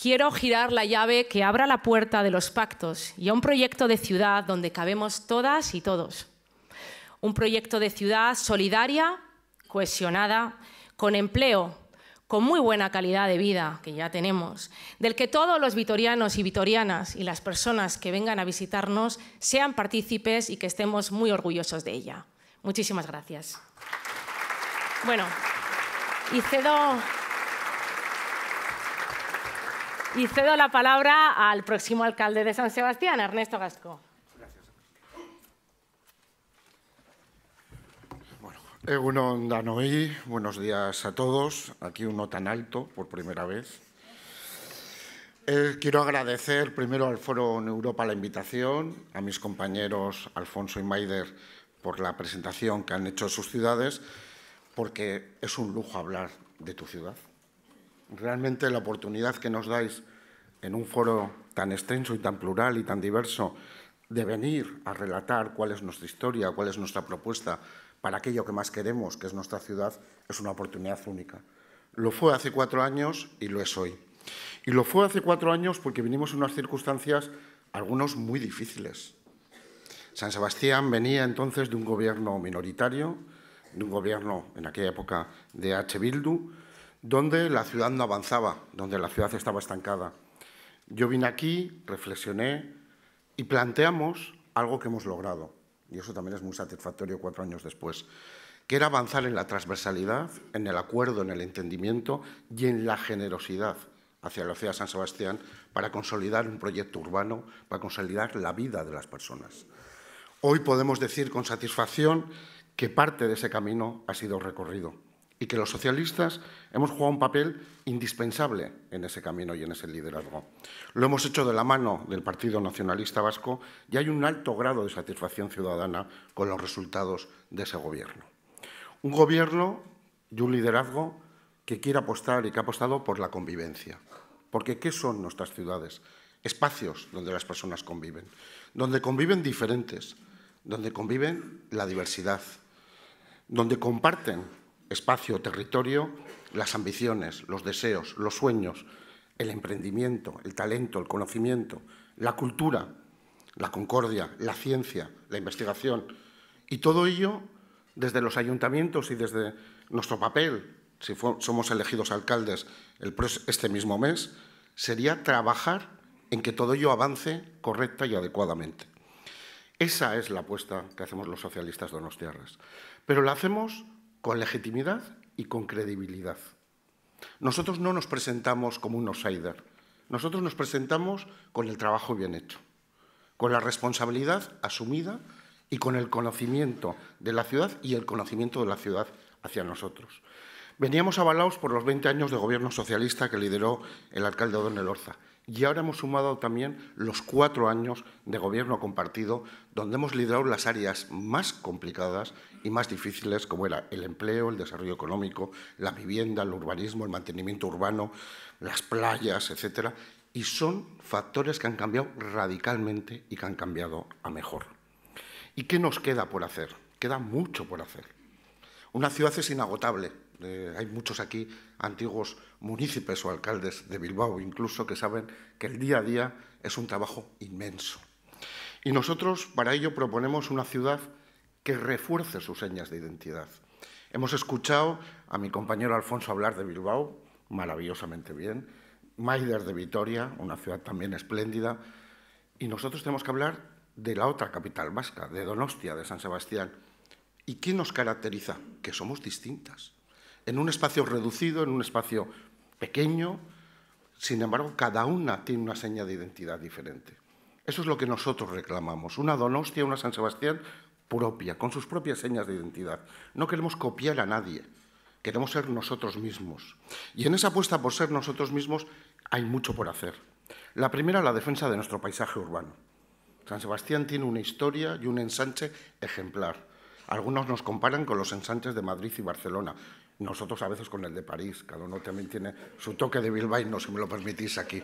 quiero girar la llave que abra la puerta de los pactos y a un proyecto de ciudad donde cabemos todas y todos. Un proyecto de ciudad solidaria, cohesionada, con empleo, con muy buena calidad de vida, que ya tenemos, del que todos los vitorianos y vitorianas y las personas que vengan a visitarnos sean partícipes y que estemos muy orgullosos de ella. Muchísimas gracias. Bueno, y cedo y cedo la palabra al próximo alcalde de San Sebastián, Ernesto Gasco. Bueno, eh, buenos días a todos. Aquí uno tan alto por primera vez. Eh, quiero agradecer primero al Foro en Europa la invitación, a mis compañeros Alfonso y Maider por la presentación que han hecho de sus ciudades, porque es un lujo hablar de tu ciudad realmente la oportunidad que nos dais en un foro tan extenso y tan plural y tan diverso de venir a relatar cuál es nuestra historia, cuál es nuestra propuesta para aquello que más queremos, que es nuestra ciudad, es una oportunidad única. Lo fue hace cuatro años y lo es hoy. Y lo fue hace cuatro años porque vinimos en unas circunstancias, algunos muy difíciles. San Sebastián venía entonces de un gobierno minoritario, de un gobierno en aquella época de H. Bildu, donde la ciudad no avanzaba, donde la ciudad estaba estancada. Yo vine aquí, reflexioné y planteamos algo que hemos logrado, y eso también es muy satisfactorio cuatro años después, que era avanzar en la transversalidad, en el acuerdo, en el entendimiento y en la generosidad hacia la ciudad de San Sebastián para consolidar un proyecto urbano, para consolidar la vida de las personas. Hoy podemos decir con satisfacción que parte de ese camino ha sido recorrido y que los socialistas hemos jugado un papel indispensable en ese camino y en ese liderazgo. Lo hemos hecho de la mano del Partido Nacionalista Vasco y hay un alto grado de satisfacción ciudadana con los resultados de ese gobierno. Un gobierno y un liderazgo que quiere apostar y que ha apostado por la convivencia. Porque ¿qué son nuestras ciudades? Espacios donde las personas conviven, donde conviven diferentes, donde conviven la diversidad, donde comparten espacio territorio, las ambiciones, los deseos, los sueños, el emprendimiento, el talento, el conocimiento, la cultura, la concordia, la ciencia, la investigación. Y todo ello desde los ayuntamientos y desde nuestro papel, si somos elegidos alcaldes el este mismo mes, sería trabajar en que todo ello avance correcta y adecuadamente. Esa es la apuesta que hacemos los socialistas tierras Pero la hacemos con legitimidad y con credibilidad. Nosotros no nos presentamos como un outsider, nosotros nos presentamos con el trabajo bien hecho, con la responsabilidad asumida y con el conocimiento de la ciudad y el conocimiento de la ciudad hacia nosotros. Veníamos avalados por los 20 años de gobierno socialista que lideró el alcalde Don Elorza y ahora hemos sumado también los cuatro años de gobierno compartido, donde hemos liderado las áreas más complicadas y más difíciles, como era el empleo, el desarrollo económico, la vivienda, el urbanismo, el mantenimiento urbano, las playas, etcétera. Y son factores que han cambiado radicalmente y que han cambiado a mejor. ¿Y qué nos queda por hacer? Queda mucho por hacer. Una ciudad es inagotable, eh, hay muchos aquí antiguos munícipes o alcaldes de Bilbao incluso que saben que el día a día es un trabajo inmenso. Y nosotros para ello proponemos una ciudad que refuerce sus señas de identidad. Hemos escuchado a mi compañero Alfonso hablar de Bilbao, maravillosamente bien, Maider de Vitoria, una ciudad también espléndida, y nosotros tenemos que hablar de la otra capital vasca, de Donostia, de San Sebastián. ¿Y qué nos caracteriza? Que somos distintas en un espacio reducido, en un espacio pequeño, sin embargo, cada una tiene una seña de identidad diferente. Eso es lo que nosotros reclamamos, una Donostia, una San Sebastián propia, con sus propias señas de identidad. No queremos copiar a nadie, queremos ser nosotros mismos. Y en esa apuesta por ser nosotros mismos hay mucho por hacer. La primera, la defensa de nuestro paisaje urbano. San Sebastián tiene una historia y un ensanche ejemplar. Algunos nos comparan con los ensanches de Madrid y Barcelona, nosotros a veces con el de París, cada uno también tiene su toque de Bilbao, no si me lo permitís aquí.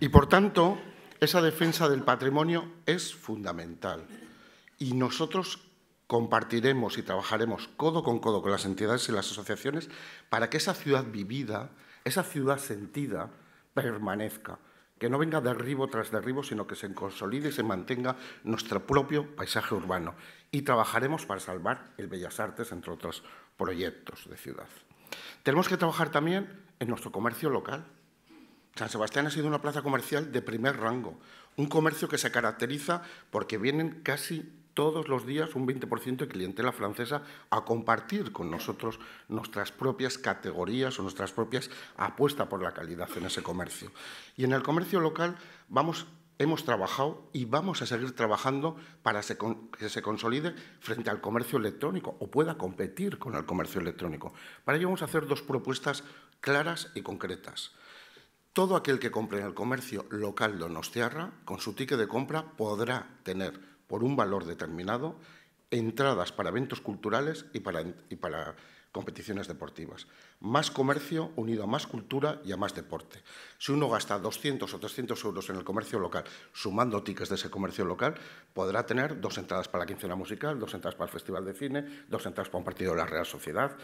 Y por tanto, esa defensa del patrimonio es fundamental. Y nosotros compartiremos y trabajaremos codo con codo con las entidades y las asociaciones para que esa ciudad vivida, esa ciudad sentida, permanezca. Que no venga derribo tras derribo, sino que se consolide y se mantenga nuestro propio paisaje urbano. Y trabajaremos para salvar el Bellas Artes, entre otras proyectos de ciudad. Tenemos que trabajar también en nuestro comercio local. San Sebastián ha sido una plaza comercial de primer rango, un comercio que se caracteriza porque vienen casi todos los días un 20% de clientela francesa a compartir con nosotros nuestras propias categorías o nuestras propias apuestas por la calidad en ese comercio. Y en el comercio local vamos hemos trabajado y vamos a seguir trabajando para que se consolide frente al comercio electrónico o pueda competir con el comercio electrónico. Para ello vamos a hacer dos propuestas claras y concretas. Todo aquel que compre en el comercio local Donostiarra, con su ticket de compra, podrá tener, por un valor determinado, entradas para eventos culturales y para, y para competiciones deportivas. Más comercio unido a más cultura y a más deporte. Si uno gasta 200 o 300 euros en el comercio local, sumando tickets de ese comercio local, podrá tener dos entradas para la quincena musical, dos entradas para el festival de cine, dos entradas para un partido de la Real Sociedad,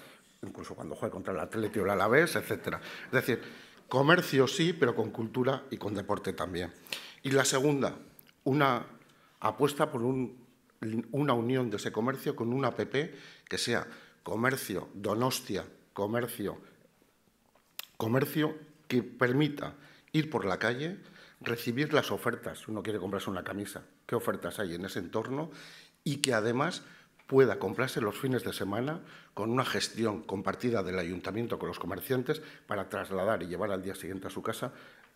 incluso cuando juegue contra el Atlético o el Alavés, etc. Es decir, comercio sí, pero con cultura y con deporte también. Y la segunda, una apuesta por una unión de ese comercio con un APP que sea comercio, Donostia, comercio, comercio que permita ir por la calle, recibir las ofertas, uno quiere comprarse una camisa, qué ofertas hay en ese entorno y que además pueda comprarse los fines de semana con una gestión compartida del ayuntamiento con los comerciantes para trasladar y llevar al día siguiente a su casa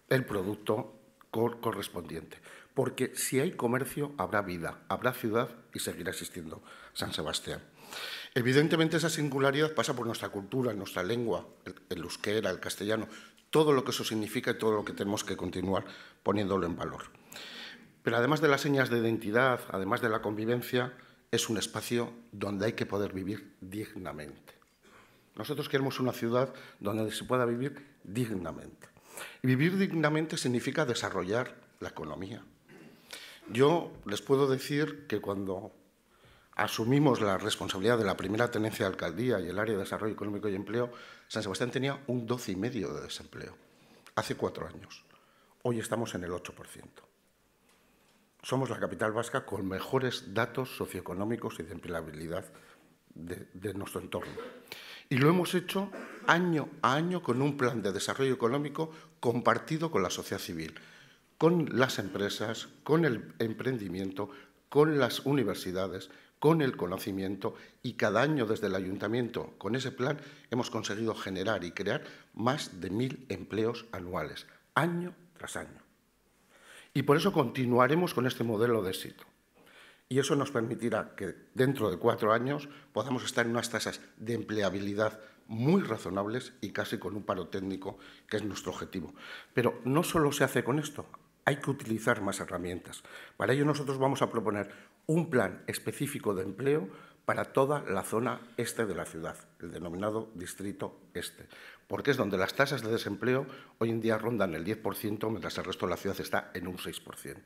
el producto correspondiente. Porque si hay comercio, habrá vida, habrá ciudad y seguirá existiendo San Sebastián. Evidentemente esa singularidad pasa por nuestra cultura, nuestra lengua, el, el euskera, el castellano, todo lo que eso significa y todo lo que tenemos que continuar poniéndolo en valor. Pero además de las señas de identidad, además de la convivencia, es un espacio donde hay que poder vivir dignamente. Nosotros queremos una ciudad donde se pueda vivir dignamente. Y vivir dignamente significa desarrollar la economía. Yo les puedo decir que cuando asumimos la responsabilidad de la primera tenencia de alcaldía y el área de desarrollo económico y empleo, San Sebastián tenía un 12,5% de desempleo hace cuatro años. Hoy estamos en el 8%. Somos la capital vasca con mejores datos socioeconómicos y de empleabilidad de, de nuestro entorno. Y lo hemos hecho año a año con un plan de desarrollo económico compartido con la sociedad civil, con las empresas, con el emprendimiento, con las universidades, con el conocimiento y cada año desde el ayuntamiento con ese plan hemos conseguido generar y crear más de mil empleos anuales, año tras año. Y por eso continuaremos con este modelo de éxito. Y eso nos permitirá que dentro de cuatro años podamos estar en unas tasas de empleabilidad muy razonables y casi con un paro técnico, que es nuestro objetivo. Pero no solo se hace con esto, hay que utilizar más herramientas. Para ello nosotros vamos a proponer un plan específico de empleo para toda la zona este de la ciudad, el denominado Distrito Este, porque es donde las tasas de desempleo hoy en día rondan el 10%, mientras el resto de la ciudad está en un 6%.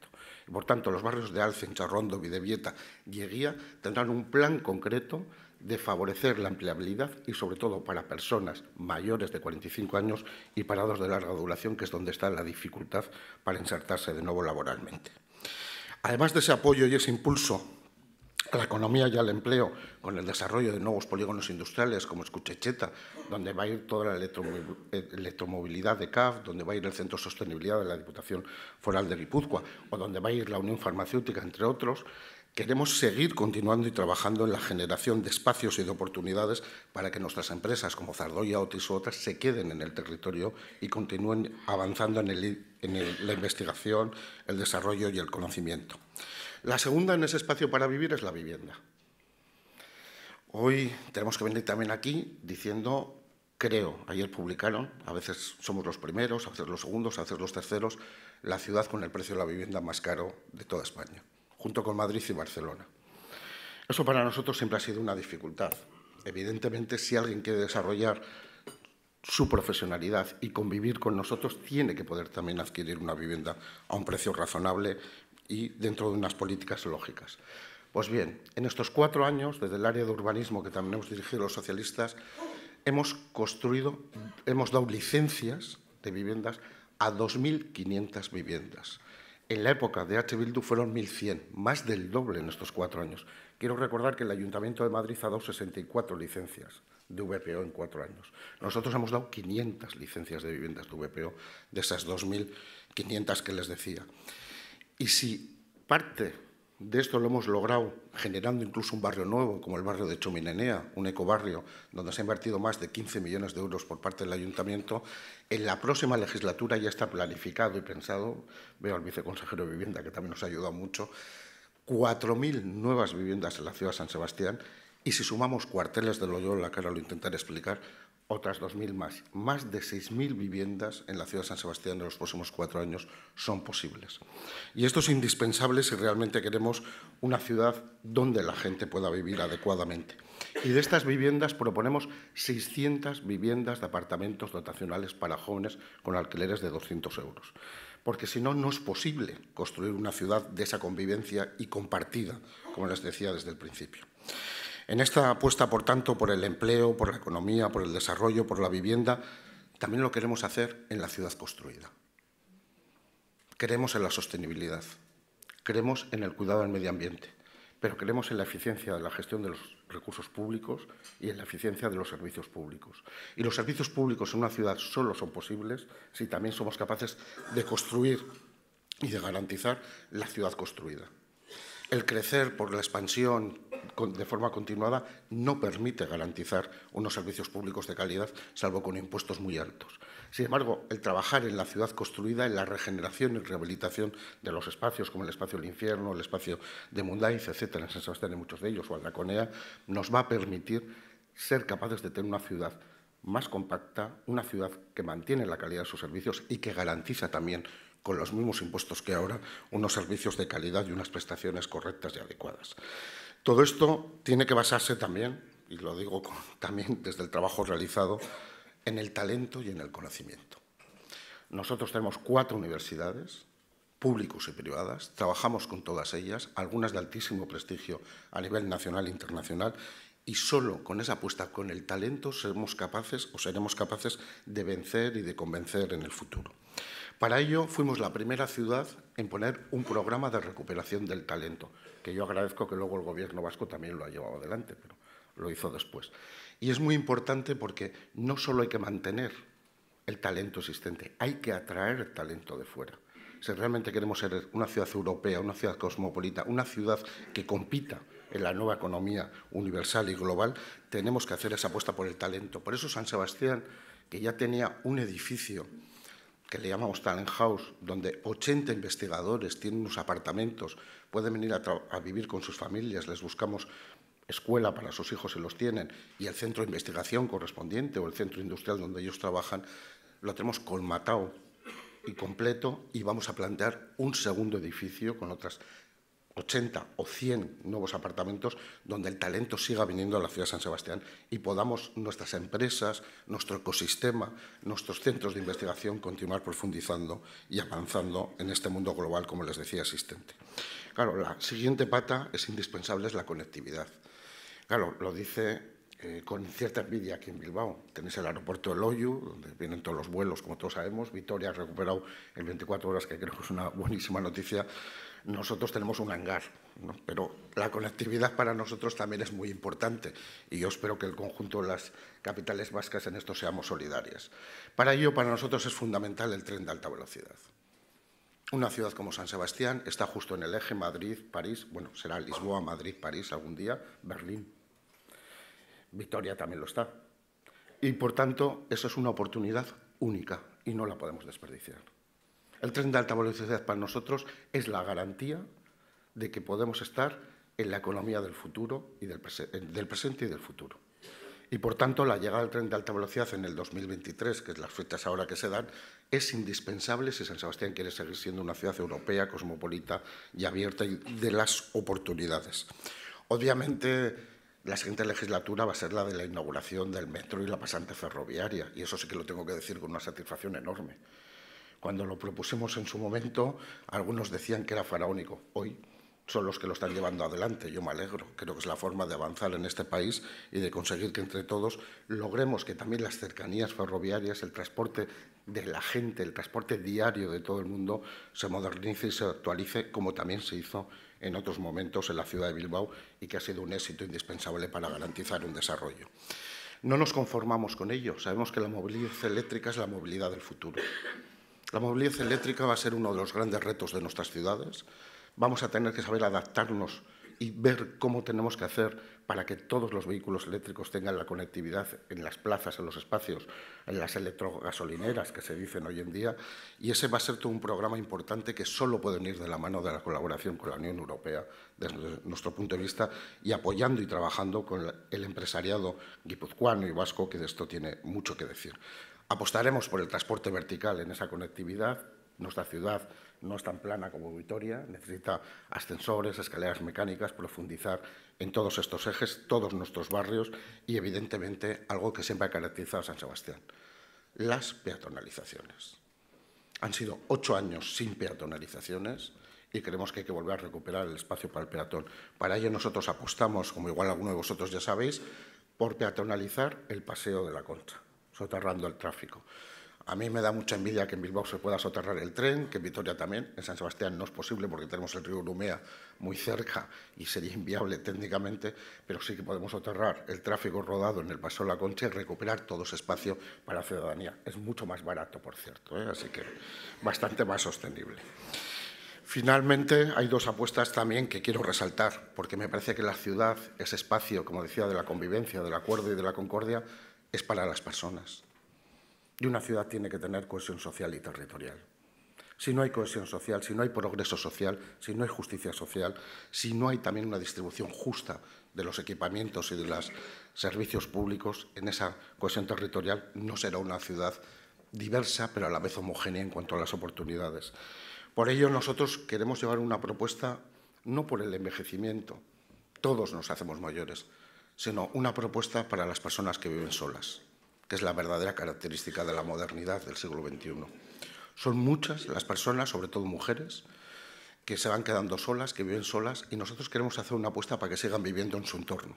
por tanto, los barrios de Alcen, Charrondo, Videvieta y Eguía tendrán un plan concreto de favorecer la empleabilidad y, sobre todo, para personas mayores de 45 años y parados de larga duración, que es donde está la dificultad para insertarse de nuevo laboralmente. Además de ese apoyo y ese impulso a la economía y al empleo con el desarrollo de nuevos polígonos industriales como Escuchecheta, donde va a ir toda la electromovilidad de CAF, donde va a ir el Centro de Sostenibilidad de la Diputación Foral de Guipúzcoa o donde va a ir la Unión Farmacéutica, entre otros, Queremos seguir continuando y trabajando en la generación de espacios y de oportunidades para que nuestras empresas como Zardoya, Otis u otras se queden en el territorio y continúen avanzando en, la investigación, el desarrollo y el conocimiento. La segunda en ese espacio para vivir es la vivienda. Hoy tenemos que venir también aquí diciendo, creo, ayer publicaron, a veces somos los primeros, a veces los segundos, a veces los terceros, la ciudad con el precio de la vivienda más caro de toda España junto con Madrid y Barcelona. Eso para nosotros siempre ha sido una dificultad. Evidentemente, si alguien quiere desarrollar su profesionalidad y convivir con nosotros, tiene que poder también adquirir una vivienda a un precio razonable y dentro de unas políticas lógicas. Pues bien, en estos cuatro años, desde el área de urbanismo que también hemos dirigido los socialistas, hemos construido, hemos dado licencias de viviendas a 2.500 viviendas. En la época de H. Bildu fueron 1.100, más del doble en estos cuatro años. Quiero recordar que el Ayuntamiento de Madrid ha dado 64 licencias de VPO en cuatro años. Nosotros hemos dado 500 licencias de viviendas de VPO, de esas 2.500 que les decía. Y si parte de esto lo hemos logrado generando incluso un barrio nuevo, como el barrio de Chuminenea, un ecobarrio, donde se ha invertido más de 15 millones de euros por parte del ayuntamiento. En la próxima legislatura ya está planificado y pensado, veo al viceconsejero de Vivienda que también nos ha ayudado mucho, 4.000 nuevas viviendas en la ciudad de San Sebastián y si sumamos cuarteles de Loyola, que ahora lo intentaré explicar, otras 2.000 más. Más de 6.000 viviendas en la ciudad de San Sebastián en los próximos cuatro años son posibles. Y esto es indispensable si realmente queremos una ciudad donde la gente pueda vivir adecuadamente. Y de estas viviendas proponemos 600 viviendas de apartamentos dotacionales para jóvenes con alquileres de 200 euros. Porque si no, no es posible construir una ciudad de esa convivencia y compartida, como les decía desde el principio. En esta apuesta, por tanto, por el empleo, por la economía, por el desarrollo, por la vivienda, también lo queremos hacer en la ciudad construida. Queremos en la sostenibilidad, creemos en el cuidado del medio ambiente, pero creemos en la eficiencia de la gestión de los recursos públicos y en la eficiencia de los servicios públicos. Y los servicios públicos en una ciudad solo son posibles si también somos capaces de construir y de garantizar la ciudad construida. El crecer por la expansión de forma continuada no permite garantizar unos servicios públicos de calidad, salvo con impuestos muy altos. Sin embargo, el trabajar en la ciudad construida, en la regeneración y rehabilitación de los espacios, como el espacio del infierno, el espacio de Mundaiz, etcétera, en San Sebastián muchos de ellos, o conea nos va a permitir ser capaces de tener una ciudad más compacta, una ciudad que mantiene la calidad de sus servicios y que garantiza también con los mismos impuestos que ahora, unos servicios de calidad y unas prestaciones correctas y adecuadas. Todo esto tiene que basarse también, y lo digo también desde el trabajo realizado en el talento y en el conocimiento. Nosotros tenemos cuatro universidades, públicos y privadas, trabajamos con todas ellas, algunas de altísimo prestigio a nivel nacional e internacional, y solo con esa apuesta, con el talento, seremos capaces o seremos capaces de vencer y de convencer en el futuro. Para ello, fuimos la primera ciudad en poner un programa de recuperación del talento, que yo agradezco que luego el Gobierno vasco también lo ha llevado adelante, pero lo hizo después. Y es muy importante porque no solo hay que mantener el talento existente, hay que atraer talento de fuera. Si realmente queremos ser una ciudad europea, una ciudad cosmopolita, una ciudad que compita en la nueva economía universal y global, tenemos que hacer esa apuesta por el talento. Por eso San Sebastián, que ya tenía un edificio que le llamamos Talent House, donde 80 investigadores tienen unos apartamentos, pueden venir a, vivir con sus familias, les buscamos escuela para sus hijos si los tienen y el centro de investigación correspondiente o el centro industrial donde ellos trabajan, lo tenemos colmatado y completo y vamos a plantear un segundo edificio con otras 80 o 100 nuevos apartamentos donde el talento siga viniendo a la ciudad de San Sebastián y podamos nuestras empresas, nuestro ecosistema, nuestros centros de investigación continuar profundizando y avanzando en este mundo global, como les decía, asistente. Claro, la siguiente pata es indispensable, es la conectividad. Claro, lo dice eh, con cierta envidia aquí en Bilbao. Tenéis el aeropuerto de Loyu, donde vienen todos los vuelos, como todos sabemos. Vitoria ha recuperado en 24 horas, que creo que es una buenísima noticia. Nosotros tenemos un hangar, pero la conectividad para nosotros también es muy importante y yo espero que el conjunto de las capitales vascas en esto seamos solidarias. Para ello, para nosotros es fundamental el tren de alta velocidad. Una ciudad como San Sebastián está justo en el eje Madrid-París, bueno, será Lisboa, Madrid, París algún día, Berlín, Victoria también lo está. Y por tanto, eso es una oportunidad única y no la podemos desperdiciar. El tren de alta velocidad para nosotros es la garantía de que podemos estar en la economía del futuro y del, presente y del futuro. Y por tanto, la llegada del tren de alta velocidad en el 2023, que es las fechas ahora que se dan, es indispensable si San Sebastián quiere seguir siendo una ciudad europea, cosmopolita y abierta y de las oportunidades. Obviamente, la siguiente legislatura va a ser la de la inauguración del metro y la pasante ferroviaria, y eso sí que lo tengo que decir con una satisfacción enorme. Cuando lo propusimos en su momento, algunos decían que era faraónico. Hoy son los que lo están llevando adelante. Yo me alegro. Creo que es la forma de avanzar en este país y de conseguir que entre todos logremos que también las cercanías ferroviarias, el transporte de la gente, el transporte diario de todo el mundo se modernice y se actualice como también se hizo en otros momentos en la ciudad de Bilbao y que ha sido un éxito indispensable para garantizar un desarrollo. No nos conformamos con ello. Sabemos que la movilidad eléctrica es la movilidad del futuro. La movilidad eléctrica va a ser uno de los grandes retos de nuestras ciudades. Vamos a tener que saber adaptarnos y ver cómo tenemos que hacer para que todos los vehículos eléctricos tengan la conectividad en las plazas, en los espacios, en las electrogasolineras que se dicen hoy en día. Y ese va a ser todo un programa importante que solo puede ir de la mano de la colaboración con la Unión Europea, desde nuestro punto de vista, y apoyando y trabajando con el empresariado guipuzcoano y vasco, que de esto tiene mucho que decir. Apostaremos por el transporte vertical en esa conectividad. Nuestra ciudad no es tan plana como Vitoria, necesita ascensores, escaleras mecánicas, profundizar en todos estos ejes, todos nuestros barrios y, evidentemente, algo que siempre ha caracterizado a San Sebastián, las peatonalizaciones. Han sido ocho años sin peatonalizaciones y creemos que hay que volver a recuperar el espacio para el peatón. Para ello nosotros apostamos, como igual alguno de vosotros ya sabéis, por peatonalizar el paseo de la Concha, soterrando el tráfico. A mí me da mucha envidia que en Bilbao se pueda soterrar el tren, que en Vitoria también, en San Sebastián no es posible porque tenemos el río Urumea muy cerca y sería inviable técnicamente, pero sí que podemos soterrar el tráfico rodado en el Paso de la Concha y recuperar todo ese espacio para la ciudadanía. Es mucho más barato, por cierto, ¿eh? así que bastante más sostenible. Finalmente, hay dos apuestas también que quiero resaltar, porque me parece que la ciudad, ese espacio, como decía, de la convivencia, del acuerdo y de la concordia, es para las personas y una ciudad tiene que tener cohesión social y territorial. Si no hay cohesión social, si no hay progreso social, si no hay justicia social, si no hay también una distribución justa de los equipamientos y de los servicios públicos en esa cohesión territorial, no será una ciudad diversa, pero a la vez homogénea en cuanto a las oportunidades. Por ello, nosotros queremos llevar una propuesta no por el envejecimiento, todos nos hacemos mayores, sino una propuesta para las personas que viven solas que es la verdadera característica de la modernidad del siglo XXI. Son muchas las personas, sobre todo mujeres, que se van quedando solas, que viven solas, y nosotros queremos hacer una apuesta para que sigan viviendo en su entorno.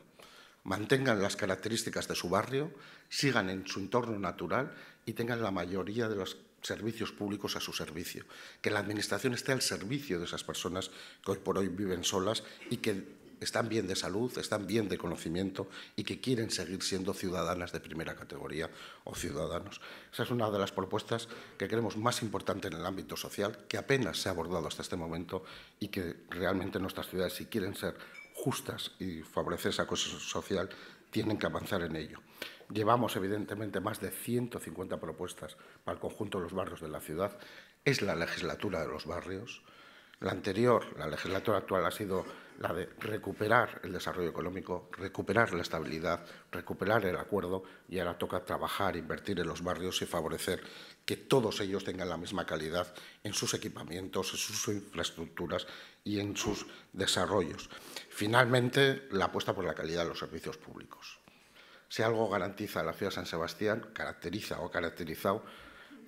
Mantengan las características de su barrio, sigan en su entorno natural y tengan la mayoría de los servicios públicos a su servicio. Que la Administración esté al servicio de esas personas que hoy por hoy viven solas y que están bien de salud, están bien de conocimiento y que quieren seguir siendo ciudadanas de primera categoría o ciudadanos. Esa es una de las propuestas que creemos más importante en el ámbito social, que apenas se ha abordado hasta este momento y que realmente nuestras ciudades, si quieren ser justas y favorecer esa cosa social, tienen que avanzar en ello. Llevamos, evidentemente, más de 150 propuestas para el conjunto de los barrios de la ciudad. Es la legislatura de los barrios. La anterior, la legislatura actual, ha sido la de recuperar el desarrollo económico, recuperar la estabilidad, recuperar el acuerdo y ahora toca trabajar, invertir en los barrios y favorecer que todos ellos tengan la misma calidad en sus equipamientos, en sus infraestructuras y en sus desarrollos. Finalmente, la apuesta por la calidad de los servicios públicos. Si algo garantiza la ciudad de San Sebastián, caracteriza o ha caracterizado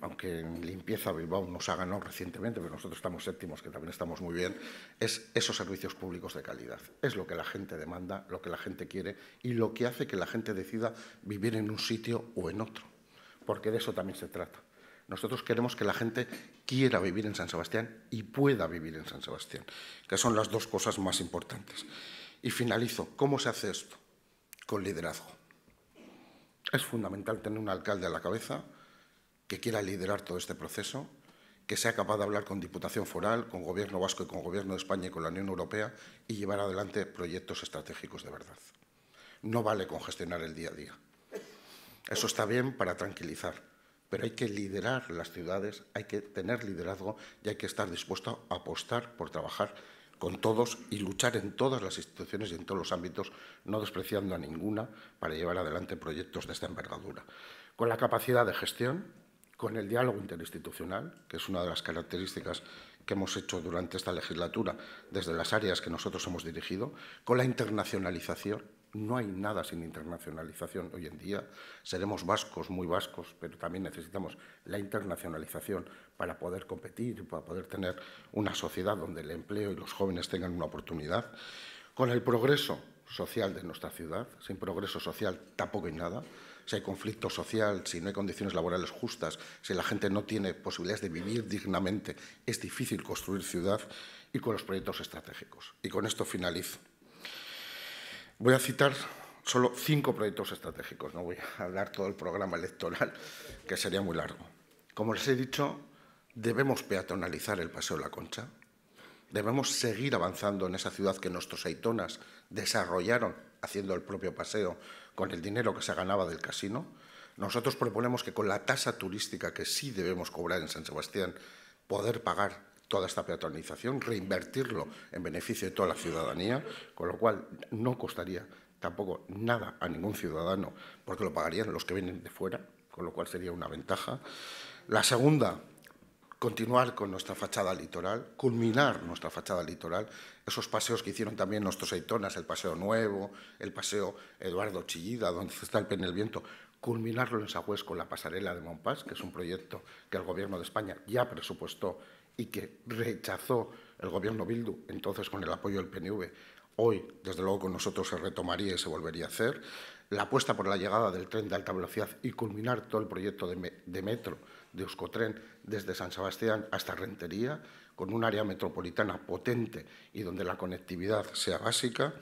aunque en limpieza Bilbao nos ha ganado recientemente, pero nosotros estamos séptimos, que también estamos muy bien, es esos servicios públicos de calidad. Es lo que la gente demanda, lo que la gente quiere y lo que hace que la gente decida vivir en un sitio o en otro, porque de eso también se trata. Nosotros queremos que la gente quiera vivir en San Sebastián y pueda vivir en San Sebastián, que son las dos cosas más importantes. Y finalizo, ¿cómo se hace esto? Con liderazgo. Es fundamental tener un alcalde a la cabeza que quiera liderar todo este proceso, que sea capaz de hablar con Diputación Foral, con Gobierno Vasco y con Gobierno de España y con la Unión Europea y llevar adelante proyectos estratégicos de verdad. No vale con gestionar el día a día. Eso está bien para tranquilizar, pero hay que liderar las ciudades, hay que tener liderazgo y hay que estar dispuesto a apostar por trabajar con todos y luchar en todas las instituciones y en todos los ámbitos, no despreciando a ninguna, para llevar adelante proyectos de esta envergadura. Con la capacidad de gestión, con el diálogo interinstitucional, que es una de las características que hemos hecho durante esta legislatura desde las áreas que nosotros hemos dirigido, con la internacionalización. No hay nada sin internacionalización hoy en día. Seremos vascos, muy vascos, pero también necesitamos la internacionalización para poder competir, y para poder tener una sociedad donde el empleo y los jóvenes tengan una oportunidad. Con el progreso social de nuestra ciudad, sin progreso social tampoco hay nada si hay conflicto social, si no hay condiciones laborales justas, si la gente no tiene posibilidades de vivir dignamente, es difícil construir ciudad y con los proyectos estratégicos. Y con esto finalizo. Voy a citar solo cinco proyectos estratégicos, no voy a hablar todo el programa electoral, que sería muy largo. Como les he dicho, debemos peatonalizar el Paseo de la Concha, debemos seguir avanzando en esa ciudad que nuestros aitonas desarrollaron haciendo el propio paseo con el dinero que se ganaba del casino. Nosotros proponemos que con la tasa turística que sí debemos cobrar en San Sebastián, poder pagar toda esta peatonalización, reinvertirlo en beneficio de toda la ciudadanía, con lo cual no costaría tampoco nada a ningún ciudadano, porque lo pagarían los que vienen de fuera, con lo cual sería una ventaja. La segunda, continuar con nuestra fachada litoral, culminar nuestra fachada litoral, esos paseos que hicieron también nuestros aitonas, el Paseo Nuevo, el Paseo Eduardo Chillida, donde está el Pen Viento, culminarlo en Sagüez con la pasarela de Montpas, que es un proyecto que el Gobierno de España ya presupuestó y que rechazó el Gobierno Bildu, entonces con el apoyo del PNV. Hoy, desde luego, con nosotros se retomaría y se volvería a hacer. La apuesta por la llegada del tren de alta velocidad y culminar todo el proyecto de, de metro de Euskotren desde San Sebastián hasta Rentería, con un área metropolitana potente y donde la conectividad sea básica,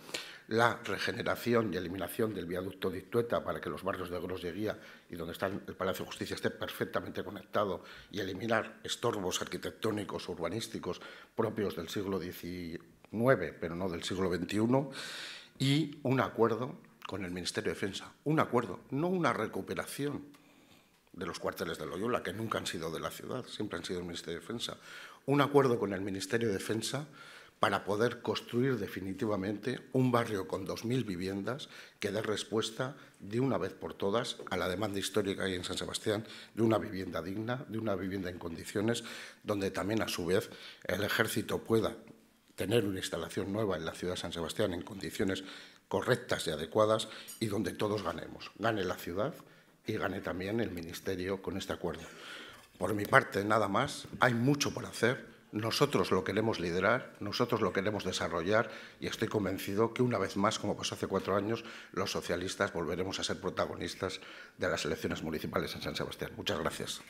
la regeneración y eliminación del viaducto de para que los barrios de Gros lleguía y donde está el Palacio de Justicia esté perfectamente conectado y eliminar estorbos arquitectónicos urbanísticos propios del siglo XIX, pero no del siglo XXI, y un acuerdo con el Ministerio de Defensa, un acuerdo, no una recuperación de los cuarteles de Loyola, que nunca han sido de la ciudad, siempre han sido del Ministerio de Defensa, un acuerdo con el Ministerio de Defensa para poder construir definitivamente un barrio con 2.000 viviendas que dé respuesta de una vez por todas a la demanda histórica en San Sebastián de una vivienda digna, de una vivienda en condiciones, donde también a su vez el ejército pueda tener una instalación nueva en la ciudad de San Sebastián en condiciones correctas y adecuadas y donde todos ganemos. Gane la ciudad, y gané también el ministerio con este acuerdo. Por mi parte, nada más, hay mucho por hacer, nosotros lo queremos liderar, nosotros lo queremos desarrollar y estoy convencido que una vez más, como pasó hace cuatro años, los socialistas volveremos a ser protagonistas de las elecciones municipales en San Sebastián. Muchas gracias.